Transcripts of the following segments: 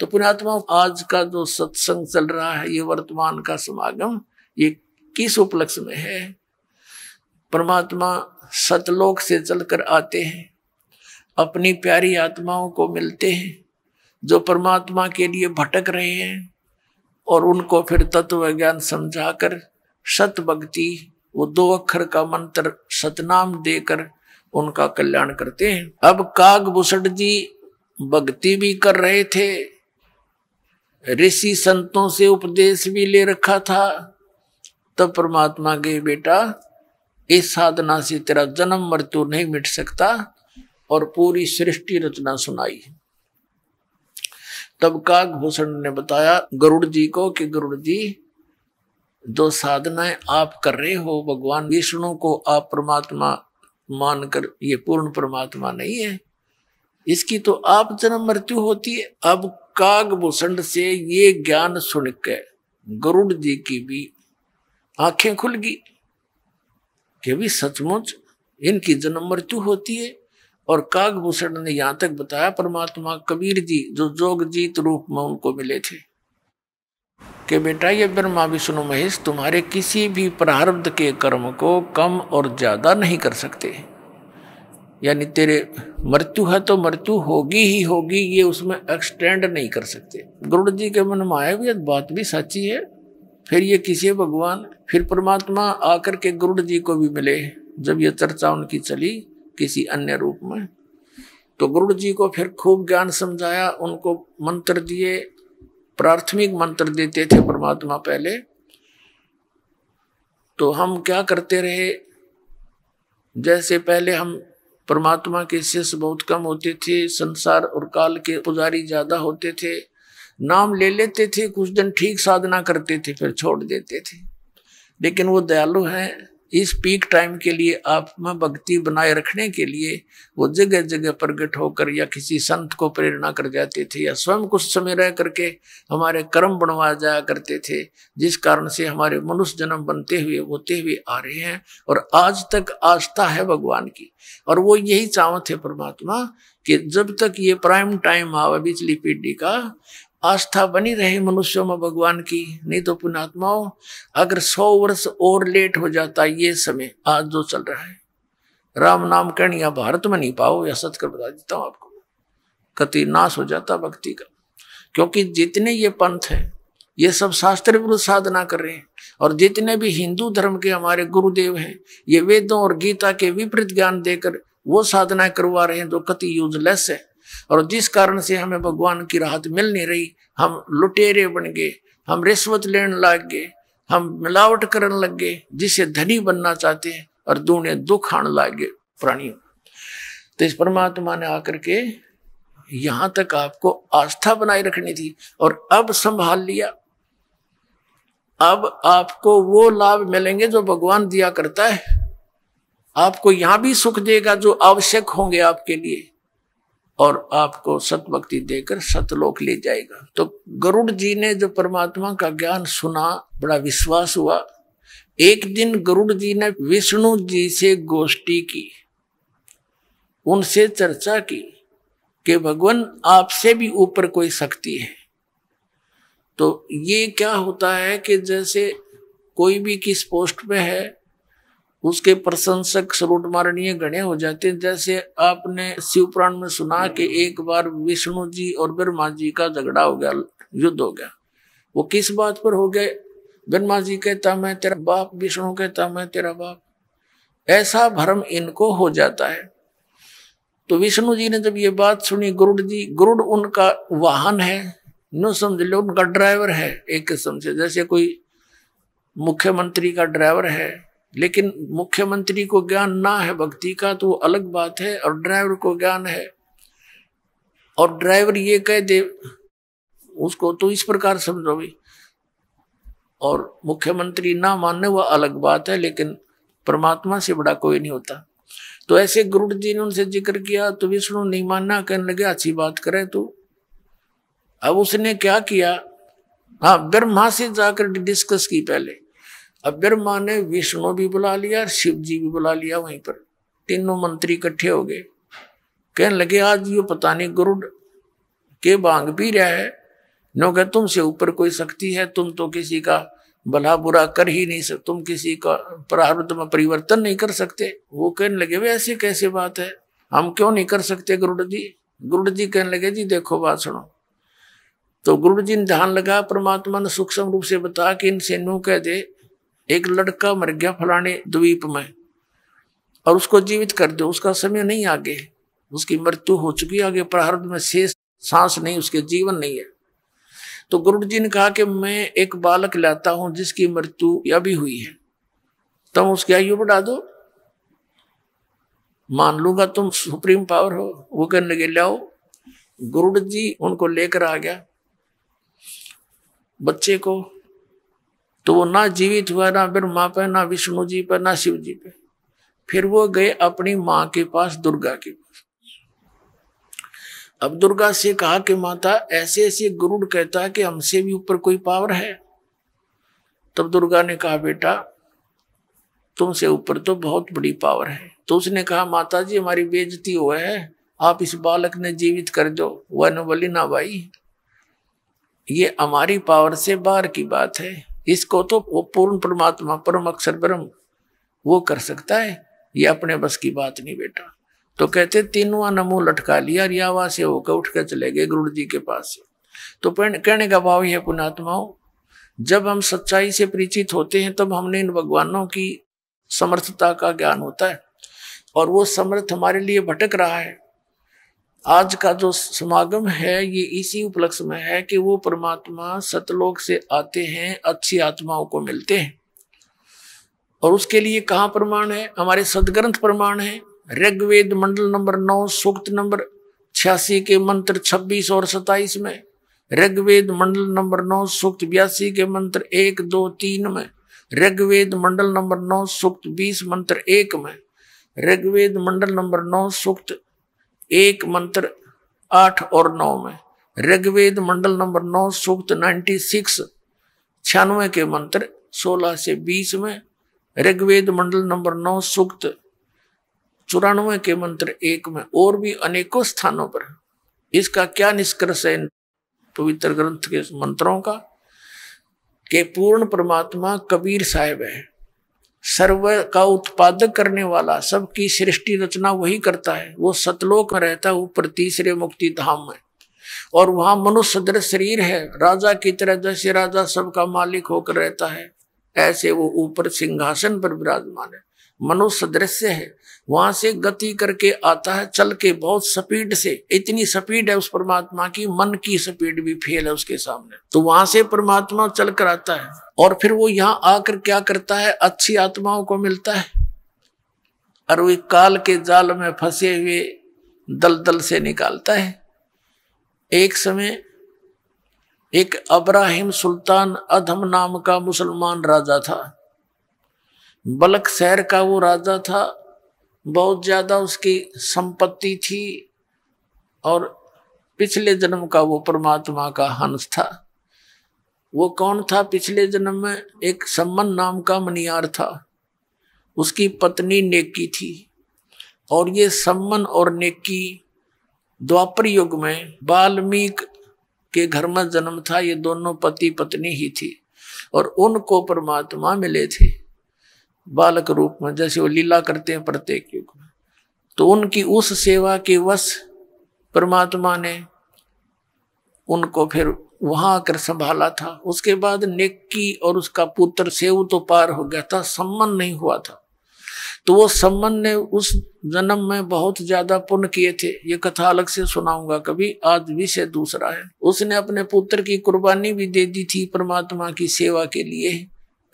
तो पुण्यात्मा आज का जो सत्संग चल रहा है ये वर्तमान का समागम ये किस उपलक्ष्य में है परमात्मा सतलोक से चलकर आते हैं अपनी प्यारी आत्माओं को मिलते हैं जो परमात्मा के लिए भटक रहे हैं और उनको फिर तत्व ज्ञान समझा कर सत भक्ति वो दो अक्षर का मंत्र सतनाम देकर उनका कल्याण करते हैं अब काग भूषण जी भक्ति भी कर रहे थे ऋषि संतों से उपदेश भी ले रखा था तब परमात्मा के बेटा इस साधना से तेरा जन्म मृत्यु नहीं मिट सकता और पूरी सृष्टि रचना सुनाई तब काग भूषण ने बताया गरुड़ जी को कि गरुड़ जी जो साधनाएं आप कर रहे हो भगवान विष्णु को आप परमात्मा मानकर ये पूर्ण परमात्मा नहीं है इसकी तो आप जन्म मृत्यु होती है अब कागभूषण से ये ज्ञान सुनकर गरुड़ जी की भी आंखें खुल गई कि भी सचमुच इनकी जन्म मृत्यु होती है और कागभूषण ने यहां तक बताया परमात्मा कबीर जी जो जोगजीत रूप में उनको मिले थे कि बेटा ये ब्रह्मा विष्णु महेश तुम्हारे किसी भी प्रारब्ध के कर्म को कम और ज़्यादा नहीं कर सकते यानी तेरे मृत्यु है तो मृत्यु होगी ही होगी ये उसमें एक्सटेंड नहीं कर सकते गुरु जी के मन में आया भी बात भी सच्ची है फिर ये किसी भगवान फिर परमात्मा आकर के गुरु जी को भी मिले जब ये चर्चा उनकी चली किसी अन्य रूप में तो गुरु जी को फिर खूब ज्ञान समझाया उनको मंत्र दिए प्राथमिक मंत्र देते थे परमात्मा पहले तो हम क्या करते रहे जैसे पहले हम परमात्मा के शिष्य बहुत कम होते थे संसार और काल के पुजारी ज्यादा होते थे नाम ले लेते थे कुछ दिन ठीक साधना करते थे फिर छोड़ देते थे लेकिन वो दयालु हैं इस पीक टाइम के लिए आत्मा भक्ति बनाए रखने के लिए वो जगह जगह प्रगट होकर या किसी संत को प्रेरणा कर जाते थे या स्वयं कुछ समय रह करके हमारे कर्म बनवा जाया करते थे जिस कारण से हमारे मनुष्य जन्म बनते हुए होते हुए आ रहे हैं और आज तक आस्था है भगवान की और वो यही चाहत है परमात्मा कि जब तक ये प्राइम टाइम आवा पिछली पीढ़ी का आस्था बनी रहे मनुष्यों में भगवान की नहीं तो पुणात्माओं अगर सौ वर्ष और लेट हो जाता ये समय आज जो चल रहा है राम नाम कर्ण या भारत में नहीं पाओ या कर बता देता हूँ आपको कति नाश हो जाता भक्ति का क्योंकि जितने ये पंथ हैं ये सब शास्त्र विरुद्ध साधना कर रहे हैं और जितने भी हिंदू धर्म के हमारे गुरुदेव हैं ये वेदों और गीता के विपरीत ज्ञान देकर वो साधना करवा रहे हैं जो कति यूजलेस है और जिस कारण से हमें भगवान की राहत मिल नहीं रही हम लुटेरे बन गए हम रिश्वत लेने लग गए हम मिलावट करने लग गए जिसे धनी बनना चाहते हैं और दूने दुख आने लग गए प्राणियों तो इस परमात्मा ने आकर के यहां तक आपको आस्था बनाए रखनी थी और अब संभाल लिया अब आपको वो लाभ मिलेंगे जो भगवान दिया करता है आपको यहां भी सुख देगा जो आवश्यक होंगे आपके लिए और आपको सतभक्ति देकर सतलोक ले जाएगा तो गरुड़ जी ने जो परमात्मा का ज्ञान सुना बड़ा विश्वास हुआ एक दिन गरुड़ जी ने विष्णु जी से गोष्ठी की उनसे चर्चा की कि भगवान आपसे भी ऊपर कोई शक्ति है तो ये क्या होता है कि जैसे कोई भी किस पोस्ट में है उसके प्रशंसक सरोटमारणीय गणे हो जाते जैसे आपने शिवपुराण में सुना कि एक बार विष्णु जी और ब्रह्मा जी का झगड़ा हो गया युद्ध हो गया वो किस बात पर हो गए ब्रह्मा जी कहता मैं तेरा बाप विष्णु कहता मैं तेरा बाप ऐसा भ्रम इनको हो जाता है तो विष्णु जी ने जब ये बात सुनी गुरुड जी गुरुड उनका वाहन है न समझ लो उनका ड्राइवर है एक किस्म से जैसे कोई मुख्यमंत्री का ड्राइवर है लेकिन मुख्यमंत्री को ज्ञान ना है भक्ति का तो अलग बात है और ड्राइवर को ज्ञान है और ड्राइवर ये कह दे उसको तो इस प्रकार समझो भी और मुख्यमंत्री ना मानने वह अलग बात है लेकिन परमात्मा से बड़ा कोई नहीं होता तो ऐसे गुरु जी ने उनसे जिक्र किया तो विष्णु नहीं मानना कहने लगे अच्छी बात करे तो अब उसने क्या किया हाँ ब्रह्मा से जाकर डिस्कस की पहले अब ब्रह्मा ने विष्णु भी बुला लिया शिव जी भी बुला लिया वहीं पर तीनों मंत्री इकट्ठे हो गए कहने लगे आज ये पता नहीं गुरुड के बांग भी रहा है नो कह तुमसे ऊपर कोई शक्ति है तुम तो किसी का भला बुरा कर ही नहीं सकते तुम किसी का प्रारूप में परिवर्तन नहीं कर सकते वो कहने लगे वे ऐसी कैसी बात है हम क्यों नहीं कर सकते गुरुड़ जी गुरुड़ जी कहने लगे जी देखो बात सुनो तो गुरुड़ जी ने ध्यान लगा परमात्मा ने सूक्ष्म रूप से बता कि इनसे नू कह दे एक लड़का मर गया फलाने द्वीप में और उसको जीवित कर दो उसका समय नहीं आगे उसकी मृत्यु हो चुकी आगे प्रारब्ध में शेष सांस नहीं उसके जीवन नहीं है तो गुरु जी ने कहा कि मैं एक बालक लाता हूं जिसकी मृत्यु अभी हुई है तुम तो उसकी आयु बढ़ा दो मान लूंगा तुम सुप्रीम पावर हो वो कहने लगे लाओ गुरुड़ जी उनको लेकर आ गया बच्चे को तो वो ना जीवित हुआ ना ब्रह्मा पे ना विष्णु जी पे ना शिव जी पे फिर वो गए अपनी माँ के पास दुर्गा के पास अब दुर्गा से कहा कि माता ऐसे ऐसे गुरुड़ कहता है कि हमसे भी ऊपर कोई पावर है तब दुर्गा ने कहा बेटा तुमसे ऊपर तो बहुत बड़ी पावर है तो उसने कहा माता जी हमारी बेजती हुआ है आप इस बालक ने जीवित कर दो वन बली ना भाई ये हमारी पावर से बाहर की बात है इसको तो वो पूर्ण परमात्मा परम अक्षर ब्रह्म वो कर सकता है ये अपने बस की बात नहीं बेटा तो कहते तीनवा नमो लटका लिया रियावा से होकर उठ कर चले गए गुरु जी के पास से तो कहने का भाव ये पुणात्माओं जब हम सच्चाई से परिचित होते हैं तब हमने इन भगवानों की समर्थता का ज्ञान होता है और वो समर्थ हमारे लिए भटक रहा है आज का जो समागम है ये इसी उपलक्ष्य में है कि वो परमात्मा सतलोक से आते हैं अच्छी आत्माओं को मिलते हैं और उसके लिए कहाँ प्रमाण है हमारे सदग्रंथ प्रमाण है ऋग्वेद मंडल नंबर नौ सूक्त नंबर छियासी के मंत्र छब्बीस और सताइस में ऋग्वेद मंडल नंबर नौ सूक्त बयासी के मंत्र एक दो तीन में ऋग्वेद मंडल नंबर नौ सूक्त बीस मंत्र एक में ऋग्वेद मंडल नंबर नौ सूक्त एक मंत्र आठ और नौ में ऋग्वेद मंडल नंबर नौ सूक्त नाइन्टी सिक्स छियानवे के मंत्र सोलह से बीस में ऋग्वेद मंडल नंबर नौ सूक्त चौरानवे के मंत्र एक में और भी अनेकों स्थानों पर इसका क्या निष्कर्ष है पवित्र ग्रंथ के मंत्रों का के पूर्ण परमात्मा कबीर साहेब है सर्व का उत्पादक करने वाला सबकी सृष्टि रचना वही करता है वो सतलोक में रहता है ऊपर तीसरे मुक्ति धाम में और वहां मनुष्य सदृश शरीर है राजा की तरह जैसे राजा सबका मालिक होकर रहता है ऐसे वो ऊपर सिंहासन पर विराजमान है मनुष्य दृश्य है वहां से गति करके आता है चल के बहुत स्पीड से इतनी स्पीड है उस परमात्मा की मन की स्पीड भी फेल है उसके सामने तो वहां से परमात्मा चल कर आता है और फिर वो यहाँ आकर क्या करता है अच्छी आत्माओं को मिलता है और वे काल के जाल में फंसे हुए दलदल से निकालता है एक समय एक अब्राहिम सुल्तान अधम नाम का मुसलमान राजा था बलक शहर का वो राजा था बहुत ज़्यादा उसकी संपत्ति थी और पिछले जन्म का वो परमात्मा का हंस था वो कौन था पिछले जन्म में एक सम्मन नाम का मनियार था उसकी पत्नी नेकी थी और ये सम्मन और नेकी द्वापर युग में वाल्मीकि के घर में जन्म था ये दोनों पति पत्नी ही थी और उनको परमात्मा मिले थे बालक रूप में जैसे वो लीला करते हैं प्रत्येक युग में तो उनकी उस सेवा के वश परमात्मा ने उनको फिर वहां आकर संभाला था उसके बाद नेक्की और उसका पुत्र सेव तो पार हो गया था सम्मन नहीं हुआ था तो वो सम्मन ने उस जन्म में बहुत ज्यादा पुण्य किए थे ये कथा अलग से सुनाऊंगा कभी आज विषय दूसरा है उसने अपने पुत्र की कुर्बानी भी दे दी थी परमात्मा की सेवा के लिए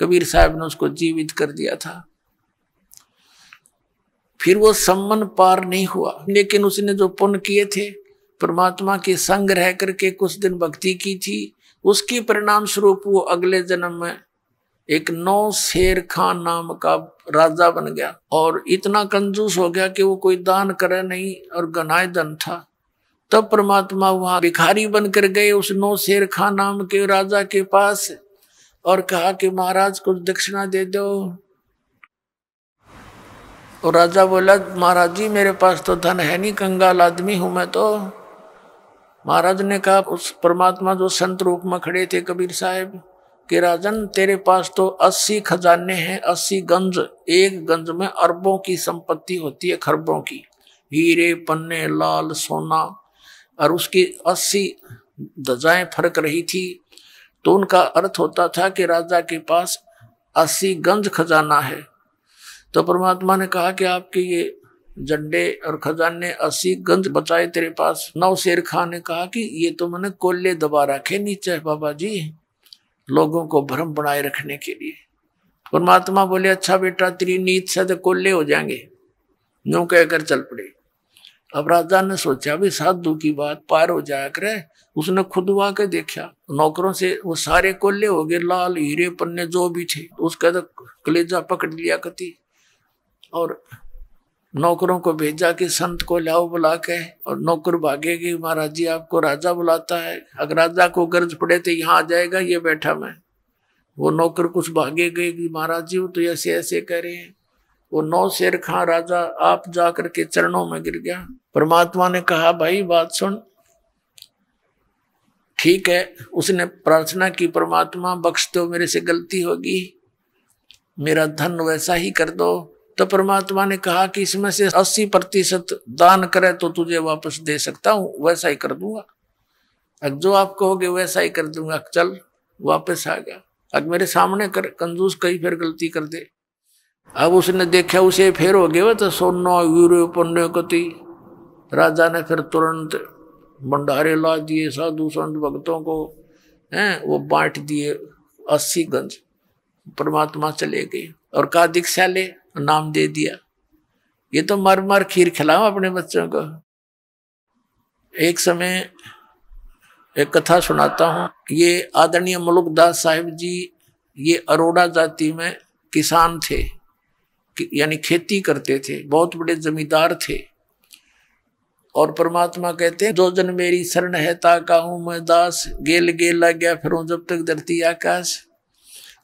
कबीर साहब ने उसको जीवित कर दिया था फिर वो सम्मन पार नहीं हुआ लेकिन उसने जो पुण्य किए थे परमात्मा के संग रह करके कुछ दिन भक्ति की थी उसके परिणाम स्वरूप वो अगले जन्म में एक नौ शेर खान नाम का राजा बन गया और इतना कंजूस हो गया कि वो कोई दान करे नहीं और गनाय धन था तब परमात्मा वहां भिखारी बनकर गए उस नौ शेर खान नाम के राजा के पास और कहा कि महाराज कुछ दक्षिणा दे दो और तो राजा बोला महाराज जी मेरे पास तो धन है नहीं कंगाल आदमी हूं मैं तो महाराज ने कहा उस परमात्मा जो संत रूप में खड़े थे कबीर साहब कि राजन तेरे पास तो अस्सी खजाने हैं अस्सी गंज एक गंज में अरबों की संपत्ति होती है खरबों की हीरे पन्ने लाल सोना और उसकी अस्सी दजाएं फरक रही थी तो उनका अर्थ होता था कि राजा के पास अस्सी गंज खजाना है तो परमात्मा ने कहा कि आपके ये झंडे और खजाने अस्सी गंज बचाए तेरे पास नौ शेर खान ने कहा कि ये तो मैंने कोल्ले दबा रखे नीचे बाबा जी लोगों को भ्रम बनाए रखने के लिए परमात्मा बोले अच्छा बेटा तेरी नीत से तो कोल्ले हो जाएंगे यूं कहकर चल पड़े अब राजा ने सोचा भी साधु की बात पार हो जाया करे उसने खुद के देखा नौकरों से वो सारे कोल्ले हो गए लाल हीरे पन्ने जो भी थे उसका तो कलेजा पकड़ लिया कति और नौकरों को भेजा कि संत को लाओ बुला के और नौकर भागे कि महाराज जी आपको राजा बुलाता है अगर राजा को गर्ज पड़े तो यहाँ आ जाएगा ये बैठा मैं वो नौकर कुछ भागे गए कि महाराज जी वो तो ऐसे ऐसे कह रहे हैं वो नौ शेर खां राजा आप जाकर के चरणों में गिर गया परमात्मा ने कहा भाई बात सुन ठीक है उसने प्रार्थना की परमात्मा बख्श दो मेरे से गलती होगी मेरा धन वैसा ही कर दो तो परमात्मा ने कहा कि इसमें से 80 प्रतिशत दान करे तो तुझे वापस दे सकता हूँ वैसा ही कर दूंगा अब जो आप कहोगे वैसा ही कर दूंगा चल वापस आ गया अब मेरे सामने कर कंजूस कई फिर गलती कर दे अब उसने देखा उसे फिर हो गया तो सोनो यूरो पुण्य राजा ने फिर तुरंत भंडारे ला दिए साधु संत भक्तों को हैं वो बांट दिए अस्सी गंज परमात्मा चले गए और का दीक्षा ले नाम दे दिया ये तो मर मर खीर खिलाओ अपने बच्चों को एक समय एक कथा सुनाता हूँ ये आदरणीय मुलुकदास साहेब जी ये अरोड़ा जाति में किसान थे यानी खेती करते थे बहुत बड़े जमींदार थे और परमात्मा कहते हैं दो जन मेरी शरण है ताका हूं मैं दास गेल गेल लग गया फिर जब तक धरती आकाश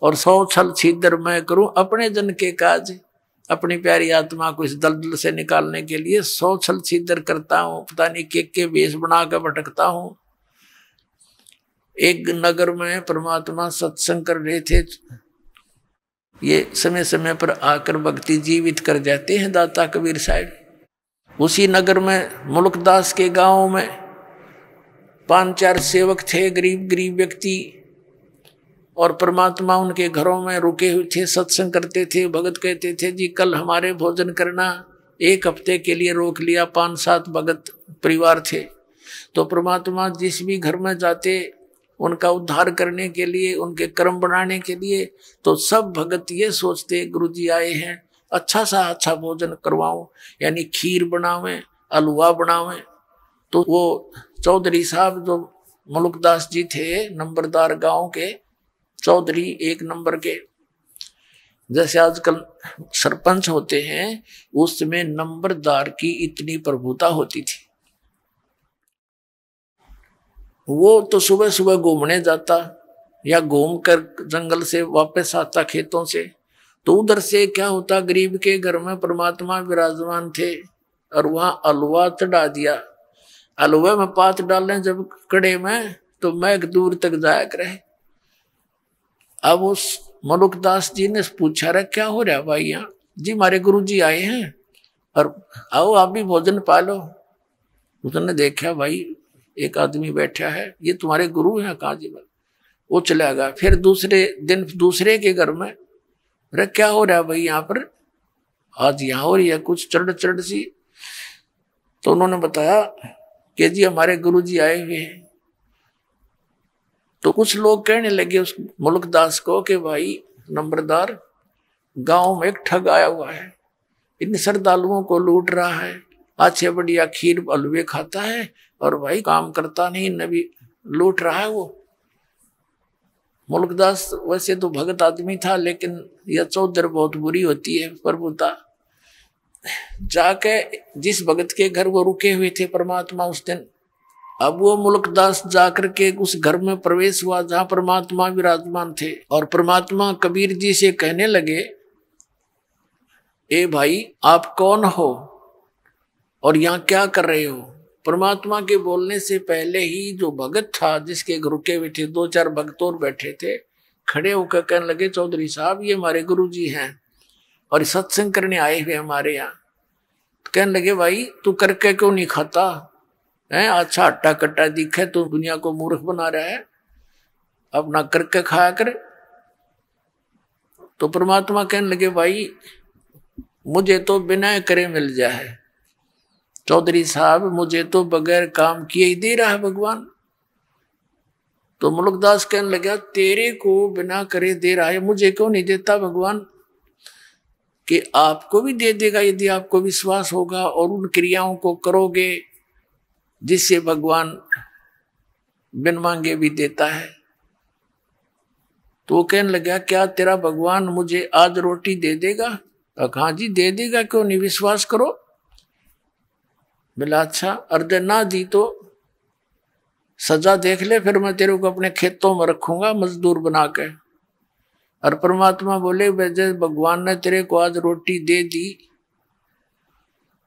और सौ छल छीदर मैं करूं अपने जन के काज अपनी प्यारी आत्मा को इस दलदल से निकालने के लिए सौ छल छिदर करता हूं पता नहीं के के वेश बना कर भटकता हूं एक नगर में परमात्मा सत्संग कर रहे थे ये समय समय पर आकर भक्ति जीवित कर जाते हैं दाता कबीर साहब उसी नगर में मुल्कदास के गांव में पांच चार सेवक थे गरीब गरीब व्यक्ति और परमात्मा उनके घरों में रुके हुए थे सत्संग करते थे भगत कहते थे जी कल हमारे भोजन करना एक हफ्ते के लिए रोक लिया पांच सात भगत परिवार थे तो परमात्मा जिस भी घर में जाते उनका उद्धार करने के लिए उनके कर्म बनाने के लिए तो सब भगत ये सोचते गुरु जी आए हैं अच्छा सा अच्छा भोजन करवाऊं यानी खीर बनावे अलुआ बनावे तो वो चौधरी साहब जो मुलुकदास जी थे नंबरदार गांव के चौधरी एक नंबर के जैसे आजकल सरपंच होते हैं उस समय नंबरदार की इतनी प्रभुता होती थी वो तो सुबह सुबह घूमने जाता या घूम कर जंगल से वापस आता खेतों से तो उधर से क्या होता गरीब के घर में परमात्मा विराजमान थे और वहां अलवा चढ़ा दिया अलवे में पात डालने जब कड़े में तो एक दूर तक जाया करे अब उस मनुकदास जी ने पूछा रहा क्या हो रहा भाई यहाँ जी मारे गुरु जी आए हैं और आओ आप भी भोजन पा लो उसने देखा भाई एक आदमी बैठा है ये तुम्हारे गुरु हैं कहा जी वो चला गया फिर दूसरे दिन दूसरे के घर में अरे क्या हो रहा है भाई यहाँ पर आज यहाँ हो रही है कुछ चढ़ चढ़ सी तो उन्होंने बताया कि जी हमारे गुरु जी आए हुए हैं तो कुछ लोग कहने लगे उस मुल्कदास को कि भाई नंबरदार गांव में एक ठग आया हुआ है इन श्रद्धालुओं को लूट रहा है अच्छे बढ़िया खीर अलवे खाता है और भाई काम करता नहीं नबी लूट रहा है वो मुल्कदास वैसे तो भगत आदमी था लेकिन यह चौधर बहुत बुरी होती है प्रभुता जाके जिस भगत के घर वो रुके हुए थे परमात्मा उस दिन अब वो मुल्कदास जाकर के उस घर में प्रवेश हुआ जहाँ परमात्मा विराजमान थे और परमात्मा कबीर जी से कहने लगे ए भाई आप कौन हो और यहाँ क्या कर रहे हो परमात्मा के बोलने से पहले ही जो भगत था जिसके गुरु के बैठे दो चार भक्त और बैठे थे खड़े होकर कहने लगे चौधरी साहब ये हमारे गुरु जी हैं और सत्संग करने आए हुए हमारे यहाँ तो कहने लगे भाई तू करके क्यों नहीं खाता अच्छा है अच्छा हट्टा कट्टा दिखे तू दुनिया को मूर्ख बना रहा है अपना करके खाया कर तो परमात्मा कहने लगे भाई मुझे तो बिना करे मिल जाए चौधरी साहब मुझे तो बगैर काम किए ही दे रहा है भगवान तो मुलुकदास कहने लगा तेरे को बिना करे दे रहा है मुझे क्यों नहीं देता भगवान कि आपको भी दे देगा यदि आपको विश्वास होगा और उन क्रियाओं को करोगे जिससे भगवान बिन मांगे भी देता है तो वो कहने लगा क्या तेरा भगवान मुझे आज रोटी दे देगा हाँ जी दे देगा क्यों नहीं विश्वास करो बोला अच्छा अर्ध ना दी तो सजा देख ले फिर मैं तेरे को अपने खेतों में रखूंगा मजदूर बना के और परमात्मा बोले वैसे भगवान ने तेरे को आज रोटी दे दी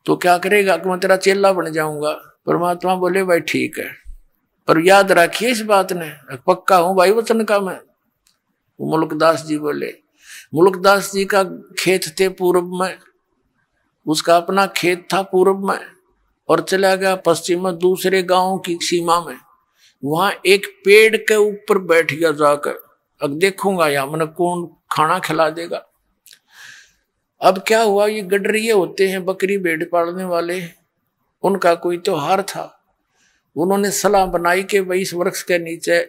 तो क्या करेगा कि मैं तेरा चेला बन जाऊंगा परमात्मा बोले भाई ठीक है पर याद रखिए इस बात ने पक्का हूं भाई वचन का मैं मुल्कदास जी बोले मुल्कदास जी का खेत थे पूर्व में उसका अपना खेत था पूर्व में और चला गया पश्चिम में दूसरे गांव की सीमा में वहां एक पेड़ के ऊपर बैठ गया जाकर अब देखूंगा यहां मैंने कौन खाना खिला देगा अब क्या हुआ ये गडरिये होते हैं बकरी बेड़ पालने वाले उनका कोई त्योहार था उन्होंने सलाह बनाई कि भाई इस वृक्ष के नीचे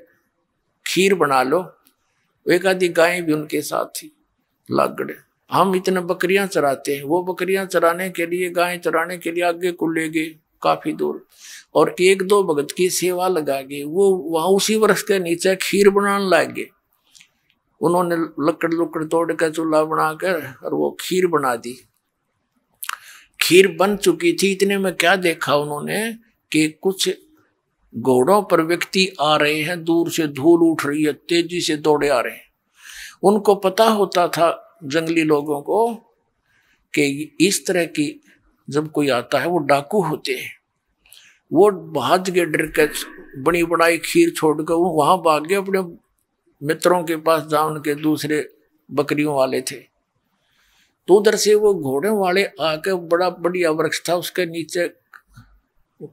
खीर बना लो एक आधी गाय भी उनके साथ थी लागड़े हम इतने बकरियां चराते हैं वो बकरियां चराने के लिए गाय चराने के लिए आगे को ले गए काफी दूर और एक दो भगत की सेवा लगा गए वो वहां उसी वर्ष के नीचे खीर बनाने लग गए उन्होंने लकड़ लुकड़ तोड़ कर चूल्हा बनाकर और वो खीर बना दी खीर बन चुकी थी इतने में क्या देखा उन्होंने कि कुछ घोड़ों पर व्यक्ति आ रहे हैं दूर से धूल उठ रही है तेजी से दौड़े आ रहे हैं उनको पता होता था जंगली लोगों को कि इस तरह की जब कोई आता है वो डाकू होते हैं वो भाज के डर के बड़ी बड़ाई खीर छोड़ कर वो वहाँ भाग गए अपने मित्रों के पास जा उनके दूसरे बकरियों वाले थे तो उधर से वो घोड़े वाले आके बड़ा बढ़िया वृक्ष था उसके नीचे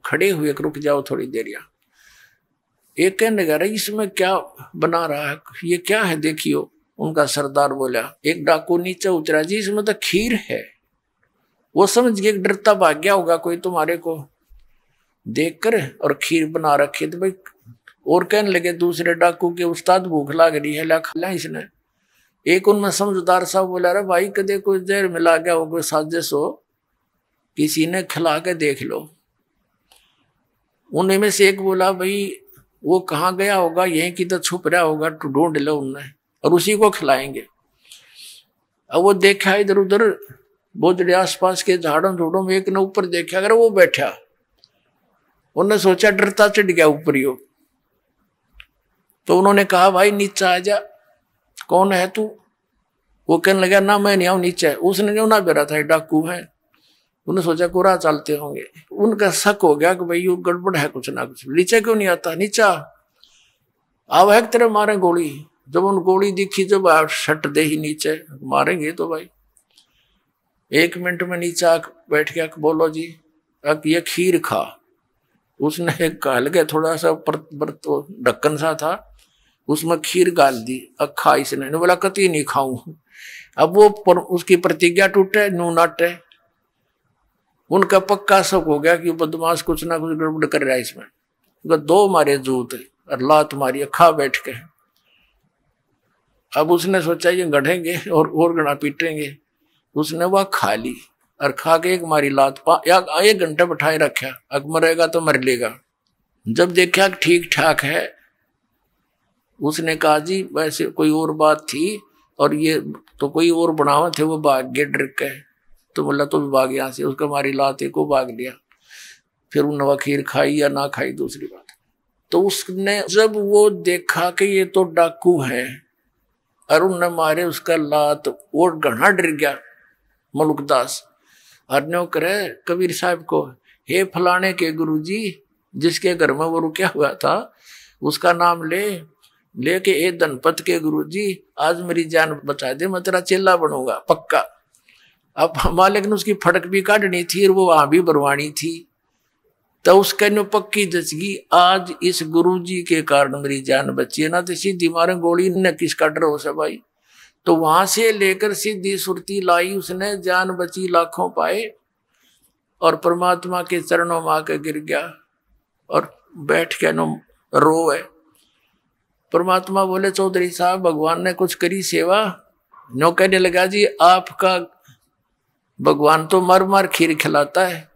खड़े हुए रुक जाओ थोड़ी देर यहाँ एक कहने लगा रहा इसमें क्या बना रहा है ये क्या है देखियो उनका सरदार बोला एक डाकू नीचे उतरा जी इसमें तो खीर है वो समझ गए डरता भाग गया होगा कोई तुम्हारे को देखकर और खीर बना रखी तो भाई और कहने लगे दूसरे डाकू के उस्ताद भूख लाग रही है ला खा इसने एक उनमें समझदार साहब बोला रहा भाई कदे कोई देर मिला गया हो कोई साजिश हो किसी ने खिला के देख लो उनमें से एक बोला भाई वो कहाँ गया होगा यहीं की तो छुप रहा होगा ढूंढ लो उनने और उसी को खिलाएंगे अब वो देखा इधर उधर आस पास के झाड़ों झूड़ों में एक ने ऊपर देखा अगर वो बैठा उन्होंने सोचा डरता चढ़ गया ऊपर ही तो उन्होंने कहा भाई नीचे आ जा कौन है तू वो कहने लगा ना मैं नहीं आऊ नीचे उसने क्यों ना बेरा था डाकू है उन्होंने सोचा कोरा चलते होंगे उनका शक हो गया कि भाई यू गड़बड़ है कुछ ना कुछ नीचे क्यों नहीं आता नीचा आव है तेरे मारे गोली जब उन गोली दिखी जब आप शट दे ही नीचे मारेंगे तो भाई एक मिनट में नीचे बैठ गया बोलो जी अब ये खीर खा उसने गाल के थोड़ा सा पर तो ढक्कन सा था उसमें खीर गाल दी अब खा इसने बोला कति नहीं खाऊं अब वो पर, उसकी प्रतिज्ञा टूटे नू नाटे उनका पक्का शक हो गया कि बदमाश कुछ ना कुछ गड़बड़ कर रहा है इसमें दो मारे जूत और लात मारी खा बैठ के अब उसने सोचा ये गढ़ेंगे और और गढ़ा पीटेंगे उसने वह खा ली और खा के एक मारी लात पा या एक घंटा बैठाए रखा अग मरेगा तो मर लेगा जब देखा ठीक ठाक है उसने कहा जी वैसे कोई और बात थी और ये तो कोई और बनावे थे वो भाग गए डर के तो बोला तो भाग यहाँ से उसका मारी लात को भाग लिया फिर उन्होंने खीर खाई या ना खाई दूसरी बात तो उसने जब वो देखा कि ये तो डाकू है अरुण ने मारे उसका लात और घना डर गया मलुकदास हर करे कबीर साहब को हे फलाने के गुरुजी जिसके घर में वो रुकया हुआ था उसका नाम ले लेके ए दनपत के गुरुजी आज मेरी जान बचा दे मैं तेरा चेला बनूंगा पक्का अब मालिक ने उसकी फटक भी काटनी थी और वो वहां भी बरवानी थी तो उसके नु पक्की दचगी आज इस गुरु जी के कारण मेरी जान बची है ना तो सीधी मारे गोली न किसका डर हो से भाई तो वहां से लेकर सीधी सुरती लाई उसने जान बची लाखों पाए और परमात्मा के चरणों में आके गिर गया और बैठ के नो रो है परमात्मा बोले चौधरी साहब भगवान ने कुछ करी सेवा नो कहने लगा जी आपका भगवान तो मर मर खीर खिलाता है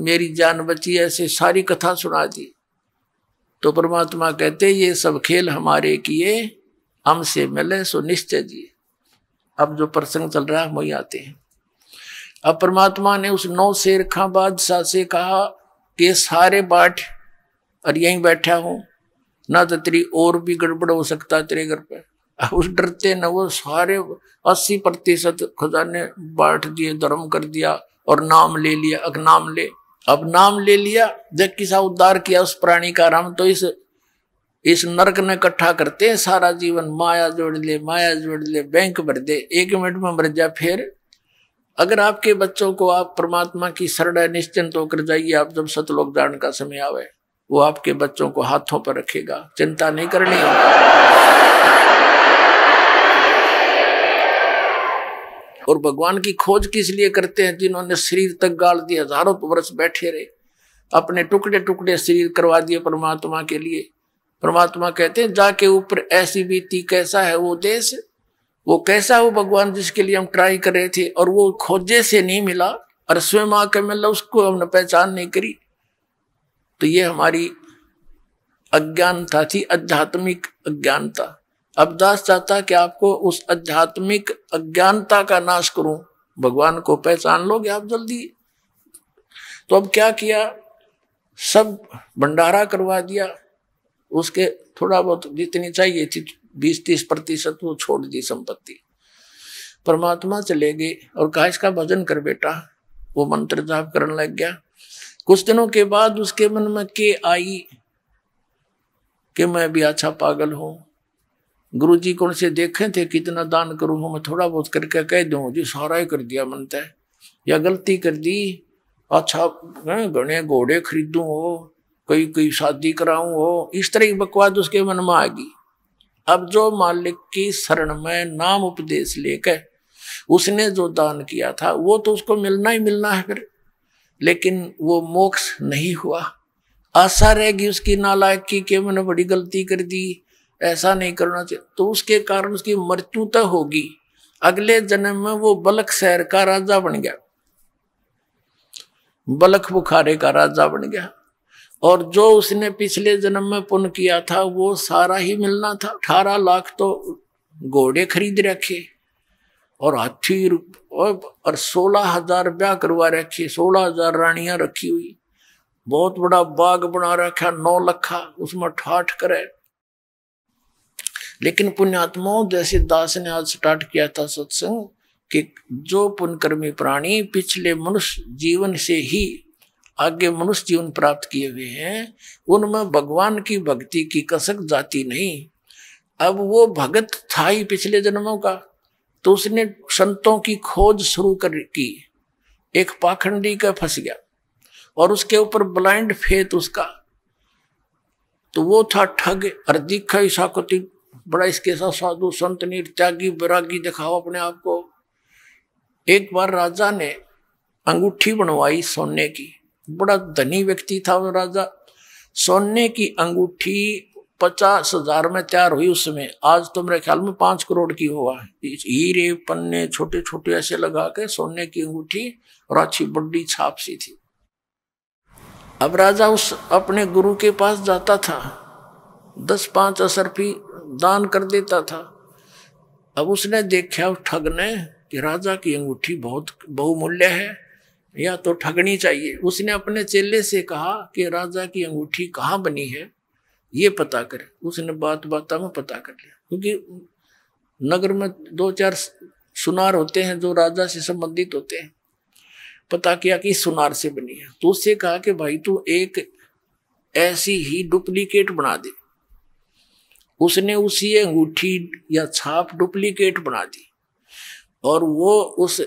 मेरी जान बची ऐसे सारी कथा सुना दी तो परमात्मा कहते ये सब खेल हमारे किए हमसे मिले सो निश्चय जी अब जो प्रसंग चल रहा है वही आते हैं अब परमात्मा ने उस नौ शेर खां बादशाह से कहा कि सारे बाट और यहीं बैठा हूं ना तो तेरी और भी गड़बड़ हो सकता तेरे घर पे अब उस डरते न वो सारे अस्सी प्रतिशत खुदा ने बांट दिए धर्म कर दिया और नाम ले लिया अग नाम ले अब नाम ले लिया देख किसा उद्धार किया उस प्राणी का राम तो इस इस नरक ने इकट्ठा करते हैं सारा जीवन माया जोड़ ले माया जोड़ ले बैंक भर दे एक मिनट में मर जा फिर अगर आपके बच्चों को आप परमात्मा की शरण निश्चिंत होकर जाइए आप जब सतलोक जान का समय आवे वो आपके बच्चों को हाथों पर रखेगा चिंता नहीं करनी होगी और भगवान की खोज किस लिए करते हैं जिन्होंने शरीर तक गाड़ दिए हजारों वर्ष बैठे रहे अपने टुकड़े टुकड़े शरीर करवा दिए परमात्मा के लिए परमात्मा कहते हैं जाके ऊपर ऐसी बीती कैसा है वो देश वो कैसा वो भगवान जिसके लिए हम ट्राई कर रहे थे और वो खोजे से नहीं मिला और स्वयं आके मिला उसको हमने पहचान नहीं करी तो ये हमारी अज्ञानता थी आध्यात्मिक अज्ञानता अब दास चाहता कि आपको उस आध्यात्मिक अज्ञानता का नाश करूं भगवान को पहचान लोगे आप जल्दी तो अब क्या किया सब भंडारा करवा दिया उसके थोड़ा बहुत जितनी चाहिए थी बीस तीस प्रतिशत वो छोड़ दी संपत्ति परमात्मा चले गए और कहा इसका भजन कर बेटा वो मंत्र जाप करने लग गया कुछ दिनों के बाद उसके मन में के आई कि मैं भी अच्छा पागल हूं गुरु जी को उनसे देखे थे कितना दान करूँ मैं थोड़ा बहुत करके कह दू जी सारा ही कर दिया मनते या गलती कर दी अच्छा हाँ, गणे घोड़े खरीदू हो कोई कोई शादी कराऊ हो इस तरह की बकवाद उसके मन में आ गई अब जो मालिक की शरण में नाम उपदेश लेकर उसने जो दान किया था वो तो उसको मिलना ही मिलना है फिर लेकिन वो मोक्ष नहीं हुआ आशा रहेगी उसकी नालायक की मैंने बड़ी गलती कर दी ऐसा नहीं करना चाहिए तो उसके कारण उसकी मृत्यु तो होगी अगले जन्म में वो बलख शहर का राजा बन गया बलख बुखारे का राजा बन गया और जो उसने पिछले जन्म में पुण्य किया था वो सारा ही मिलना था अठारह लाख तो घोड़े खरीद रखे और हाथी और सोलह हजार ब्याह करवा रखी सोलह हजार रानियां रखी हुई बहुत बड़ा बाग बना रखा नौ लखा उसमें ठाठ करे लेकिन पुण्यात्माओं जैसे दास ने आज स्टार्ट किया था सत्संग कि जो पुण्यकर्मी प्राणी पिछले मनुष्य जीवन से ही आगे मनुष्य जीवन प्राप्त किए हुए हैं उनमें भगवान की भक्ति की कसक जाती नहीं अब वो भगत था ही पिछले जन्मों का तो उसने संतों की खोज शुरू कर की एक पाखंडी का फंस गया और उसके ऊपर ब्लाइंड फेत उसका तो वो था ठग अर्दिख शाकुति बड़ा इसके साथ साधु संत नीर त्यागी बैरागी दिखाओ अपने आप को एक बार राजा ने अंगूठी बनवाई सोने की बड़ा धनी व्यक्ति था वो राजा सोने की अंगूठी पचास हजार में तैयार हुई उस समय आज तो मेरे ख्याल में पांच करोड़ की हुआ हीरे पन्ने छोटे छोटे ऐसे लगा के सोने की अंगूठी और अच्छी बड्डी छाप सी थी अब राजा उस अपने गुरु के पास जाता था दस पांच असर भी दान कर देता था अब उसने देखा उस ठग ने कि राजा की अंगूठी बहुत बहुमूल्य है या तो ठगनी चाहिए उसने अपने चेले से कहा कि राजा की अंगूठी कहाँ बनी है ये पता करे उसने बात बात में पता कर लिया क्योंकि नगर में दो चार सुनार होते हैं जो राजा से संबंधित होते हैं पता किया कि सुनार से बनी है तो उससे कहा कि भाई तू एक ऐसी ही डुप्लीकेट बना दे उसने उसी अंगूठी या छाप डुप्लीकेट बना दी और वो उस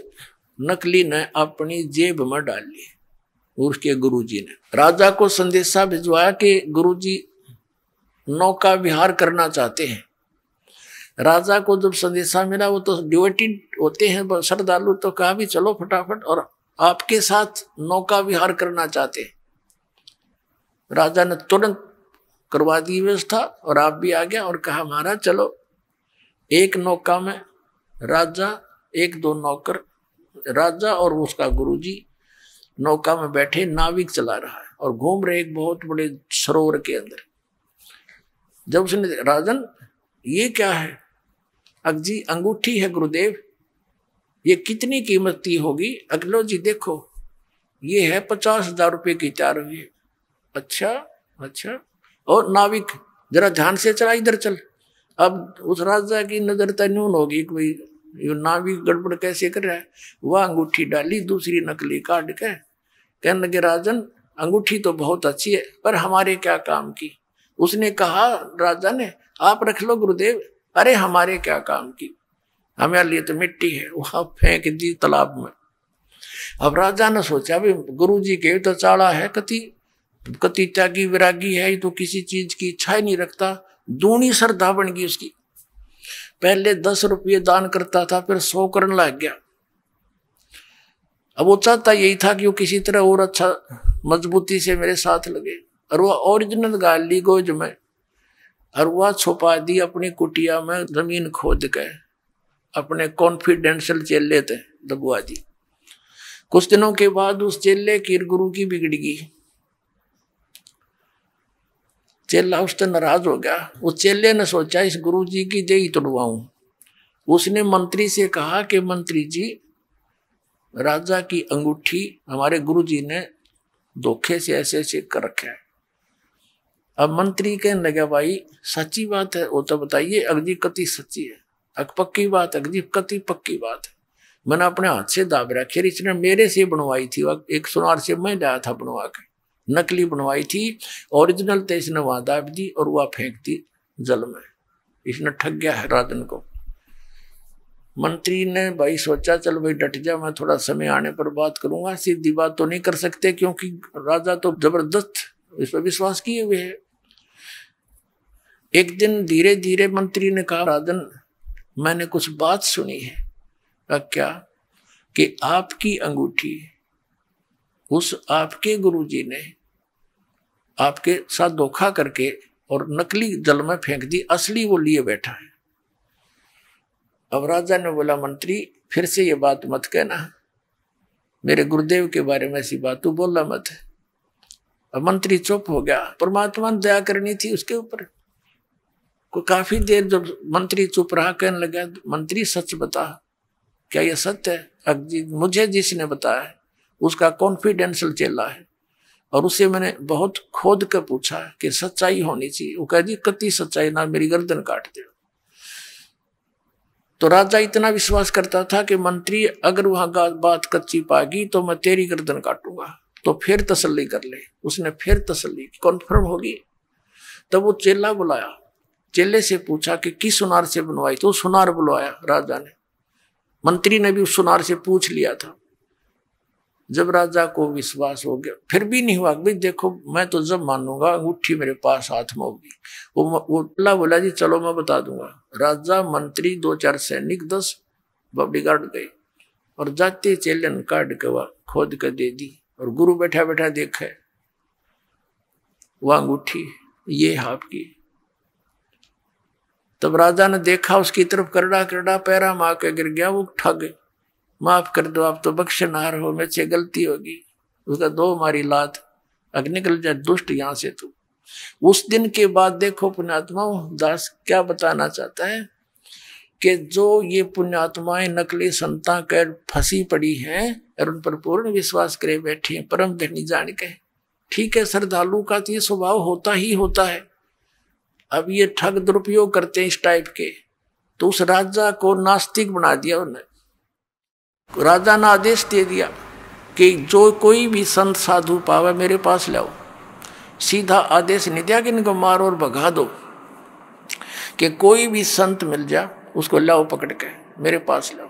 नकली ने अपनी जेब में डाल ली उसके गुरु जी ने राजा को संदेशा भिजवाया कि जी नौका विहार करना चाहते हैं राजा को जब संदेशा मिला वो तो डिवेटेड होते हैं श्रद्धालु तो कहा भी चलो फटाफट और आपके साथ नौका विहार करना चाहते राजा ने तुरंत करवा दी व्यवस्था और आप भी आ गया और कहा महाराज चलो एक नौका में राजा एक दो नौकर राजा और उसका गुरुजी नौका में बैठे नाविक चला रहा है और घूम रहे एक बहुत बड़े सरोवर के अंदर जब उसने राजन ये क्या है अग जी अंगूठी है गुरुदेव ये कितनी कीमत होगी अगलो जी देखो ये है पचास हजार रुपये की चार हुई अच्छा अच्छा और नाविक जरा ध्यान से चला इधर चल अब उस राजा की नजर तन्यून तो होगी कोई यो नाविक गड़बड़ कैसे कर रहा है वह अंगूठी डाली दूसरी नकली काट के कहने लगे राजन अंगूठी तो बहुत अच्छी है पर हमारे क्या काम की उसने कहा राजा ने आप रख लो गुरुदेव अरे हमारे क्या काम की हमारे लिए तो मिट्टी है वहां फेंक दी तालाब में अब राजा ने सोचा भी गुरु जी के तो चाड़ा है कति कति त्यागी विरागी है ही तो किसी चीज की इच्छा ही नहीं रखता दूनी श्रद्धा बन गई उसकी पहले दस रुपये दान करता था फिर सौ करण लग गया अब वो चाहता यही था कि वो किसी तरह और अच्छा मजबूती से मेरे साथ लगे और वह ओरिजिनल ली गोज में और वह छुपा दी अपनी कुटिया में जमीन खोद के अपने कॉन्फिडेंशियल चेले थे दबुआ दी कुछ दिनों के बाद उस चेले की गुरु की बिगड़ गई चेला उससे नाराज हो गया वो चेले ने सोचा इस गुरु जी की जय तुड़वाऊ उसने मंत्री से कहा कि मंत्री जी राजा की अंगूठी हमारे गुरु जी ने धोखे से ऐसे ऐसे कर रखे है अब मंत्री कहने लगे भाई सच्ची बात है वो तो बताइए अगजी कति सच्ची है अग पक्की बात अगजी कति पक्की बात है मैंने अपने हाथ से दाब रखे इसने मेरे से बनवाई थी एक सुनार से मैं लाया था बनवा के नकली बनवाई थी ओरिजिनल थे इसने वादाब दी और वह फेंक दी जल में इसने ठग गया है राजन को मंत्री ने भाई सोचा चल भाई डट जा मैं थोड़ा समय आने पर बात करूंगा सीधी बात तो नहीं कर सकते क्योंकि राजा तो जबरदस्त इस पर विश्वास किए हुए है एक दिन धीरे धीरे मंत्री ने कहा राजन मैंने कुछ बात सुनी है क्या कि आपकी अंगूठी उस आपके गुरु जी ने आपके साथ धोखा करके और नकली जल में फेंक दी असली वो लिए बैठा है अब राजा ने बोला मंत्री फिर से ये बात मत कहना मेरे गुरुदेव के बारे में ऐसी बात तू बोला मत अब मंत्री चुप हो गया परमात्मा ने दया करनी थी उसके ऊपर को काफी देर जब मंत्री चुप रहा कहने लगा मंत्री सच बता क्या यह सत्य है मुझे जिसने बताया उसका कॉन्फिडेंशियल चेला है और उससे मैंने बहुत खोद कर पूछा कि सच्चाई होनी चाहिए वो कह दी कति सच्चाई ना मेरी गर्दन काट दे तो राजा इतना विश्वास करता था कि मंत्री अगर वहां बात कच्ची पागी तो मैं तेरी गर्दन काटूंगा तो फिर तसल्ली कर ले उसने फिर तसल्ली कॉन्फर्म होगी तब वो चेला बुलाया चेले से पूछा कि किस सुनार से बनवाई तो सुनार बुलवाया राजा ने मंत्री ने भी उस सुनार से पूछ लिया था जब राजा को विश्वास हो गया फिर भी नहीं हुआ भाई देखो मैं तो जब मानूंगा अंगूठी मेरे पास हाथ में होगी वो वो अल्लाह बोला जी चलो मैं बता दूंगा राजा मंत्री दो चार सैनिक दस बबडी गार्ड गए और जाते चेलन काट के वह खोद के दे दी और गुरु बैठा बैठा देखे वह अंगूठी ये आपकी तब राजा ने देखा उसकी तरफ करड़ा करड़ा पैरा मार के गिर गया वो ठग माफ कर दो आप तो बख्शनार हो मेरे से गलती होगी उसका दो मारी लात अग जाए दुष्ट यहां से तू उस दिन के बाद देखो पुण्यात्मा दास क्या बताना चाहता है कि जो ये पुण्यात्माएं नकली संता कर फंसी पड़ी हैं और उन पर पूर्ण विश्वास करे बैठे हैं परम धनी जान के ठीक है श्रद्धालु का तो ये स्वभाव होता ही होता है अब ये ठग दुरुपयोग करते हैं इस टाइप के तो उस राजा को नास्तिक बना दिया उन्हें राजा ने आदेश दे दिया कि जो कोई भी संत साधु पावे मेरे पास लाओ सीधा आदेश नहीं दिया कि इनको मारो और भगा दो कि कोई भी संत मिल जा उसको लाओ पकड़ के मेरे पास लाओ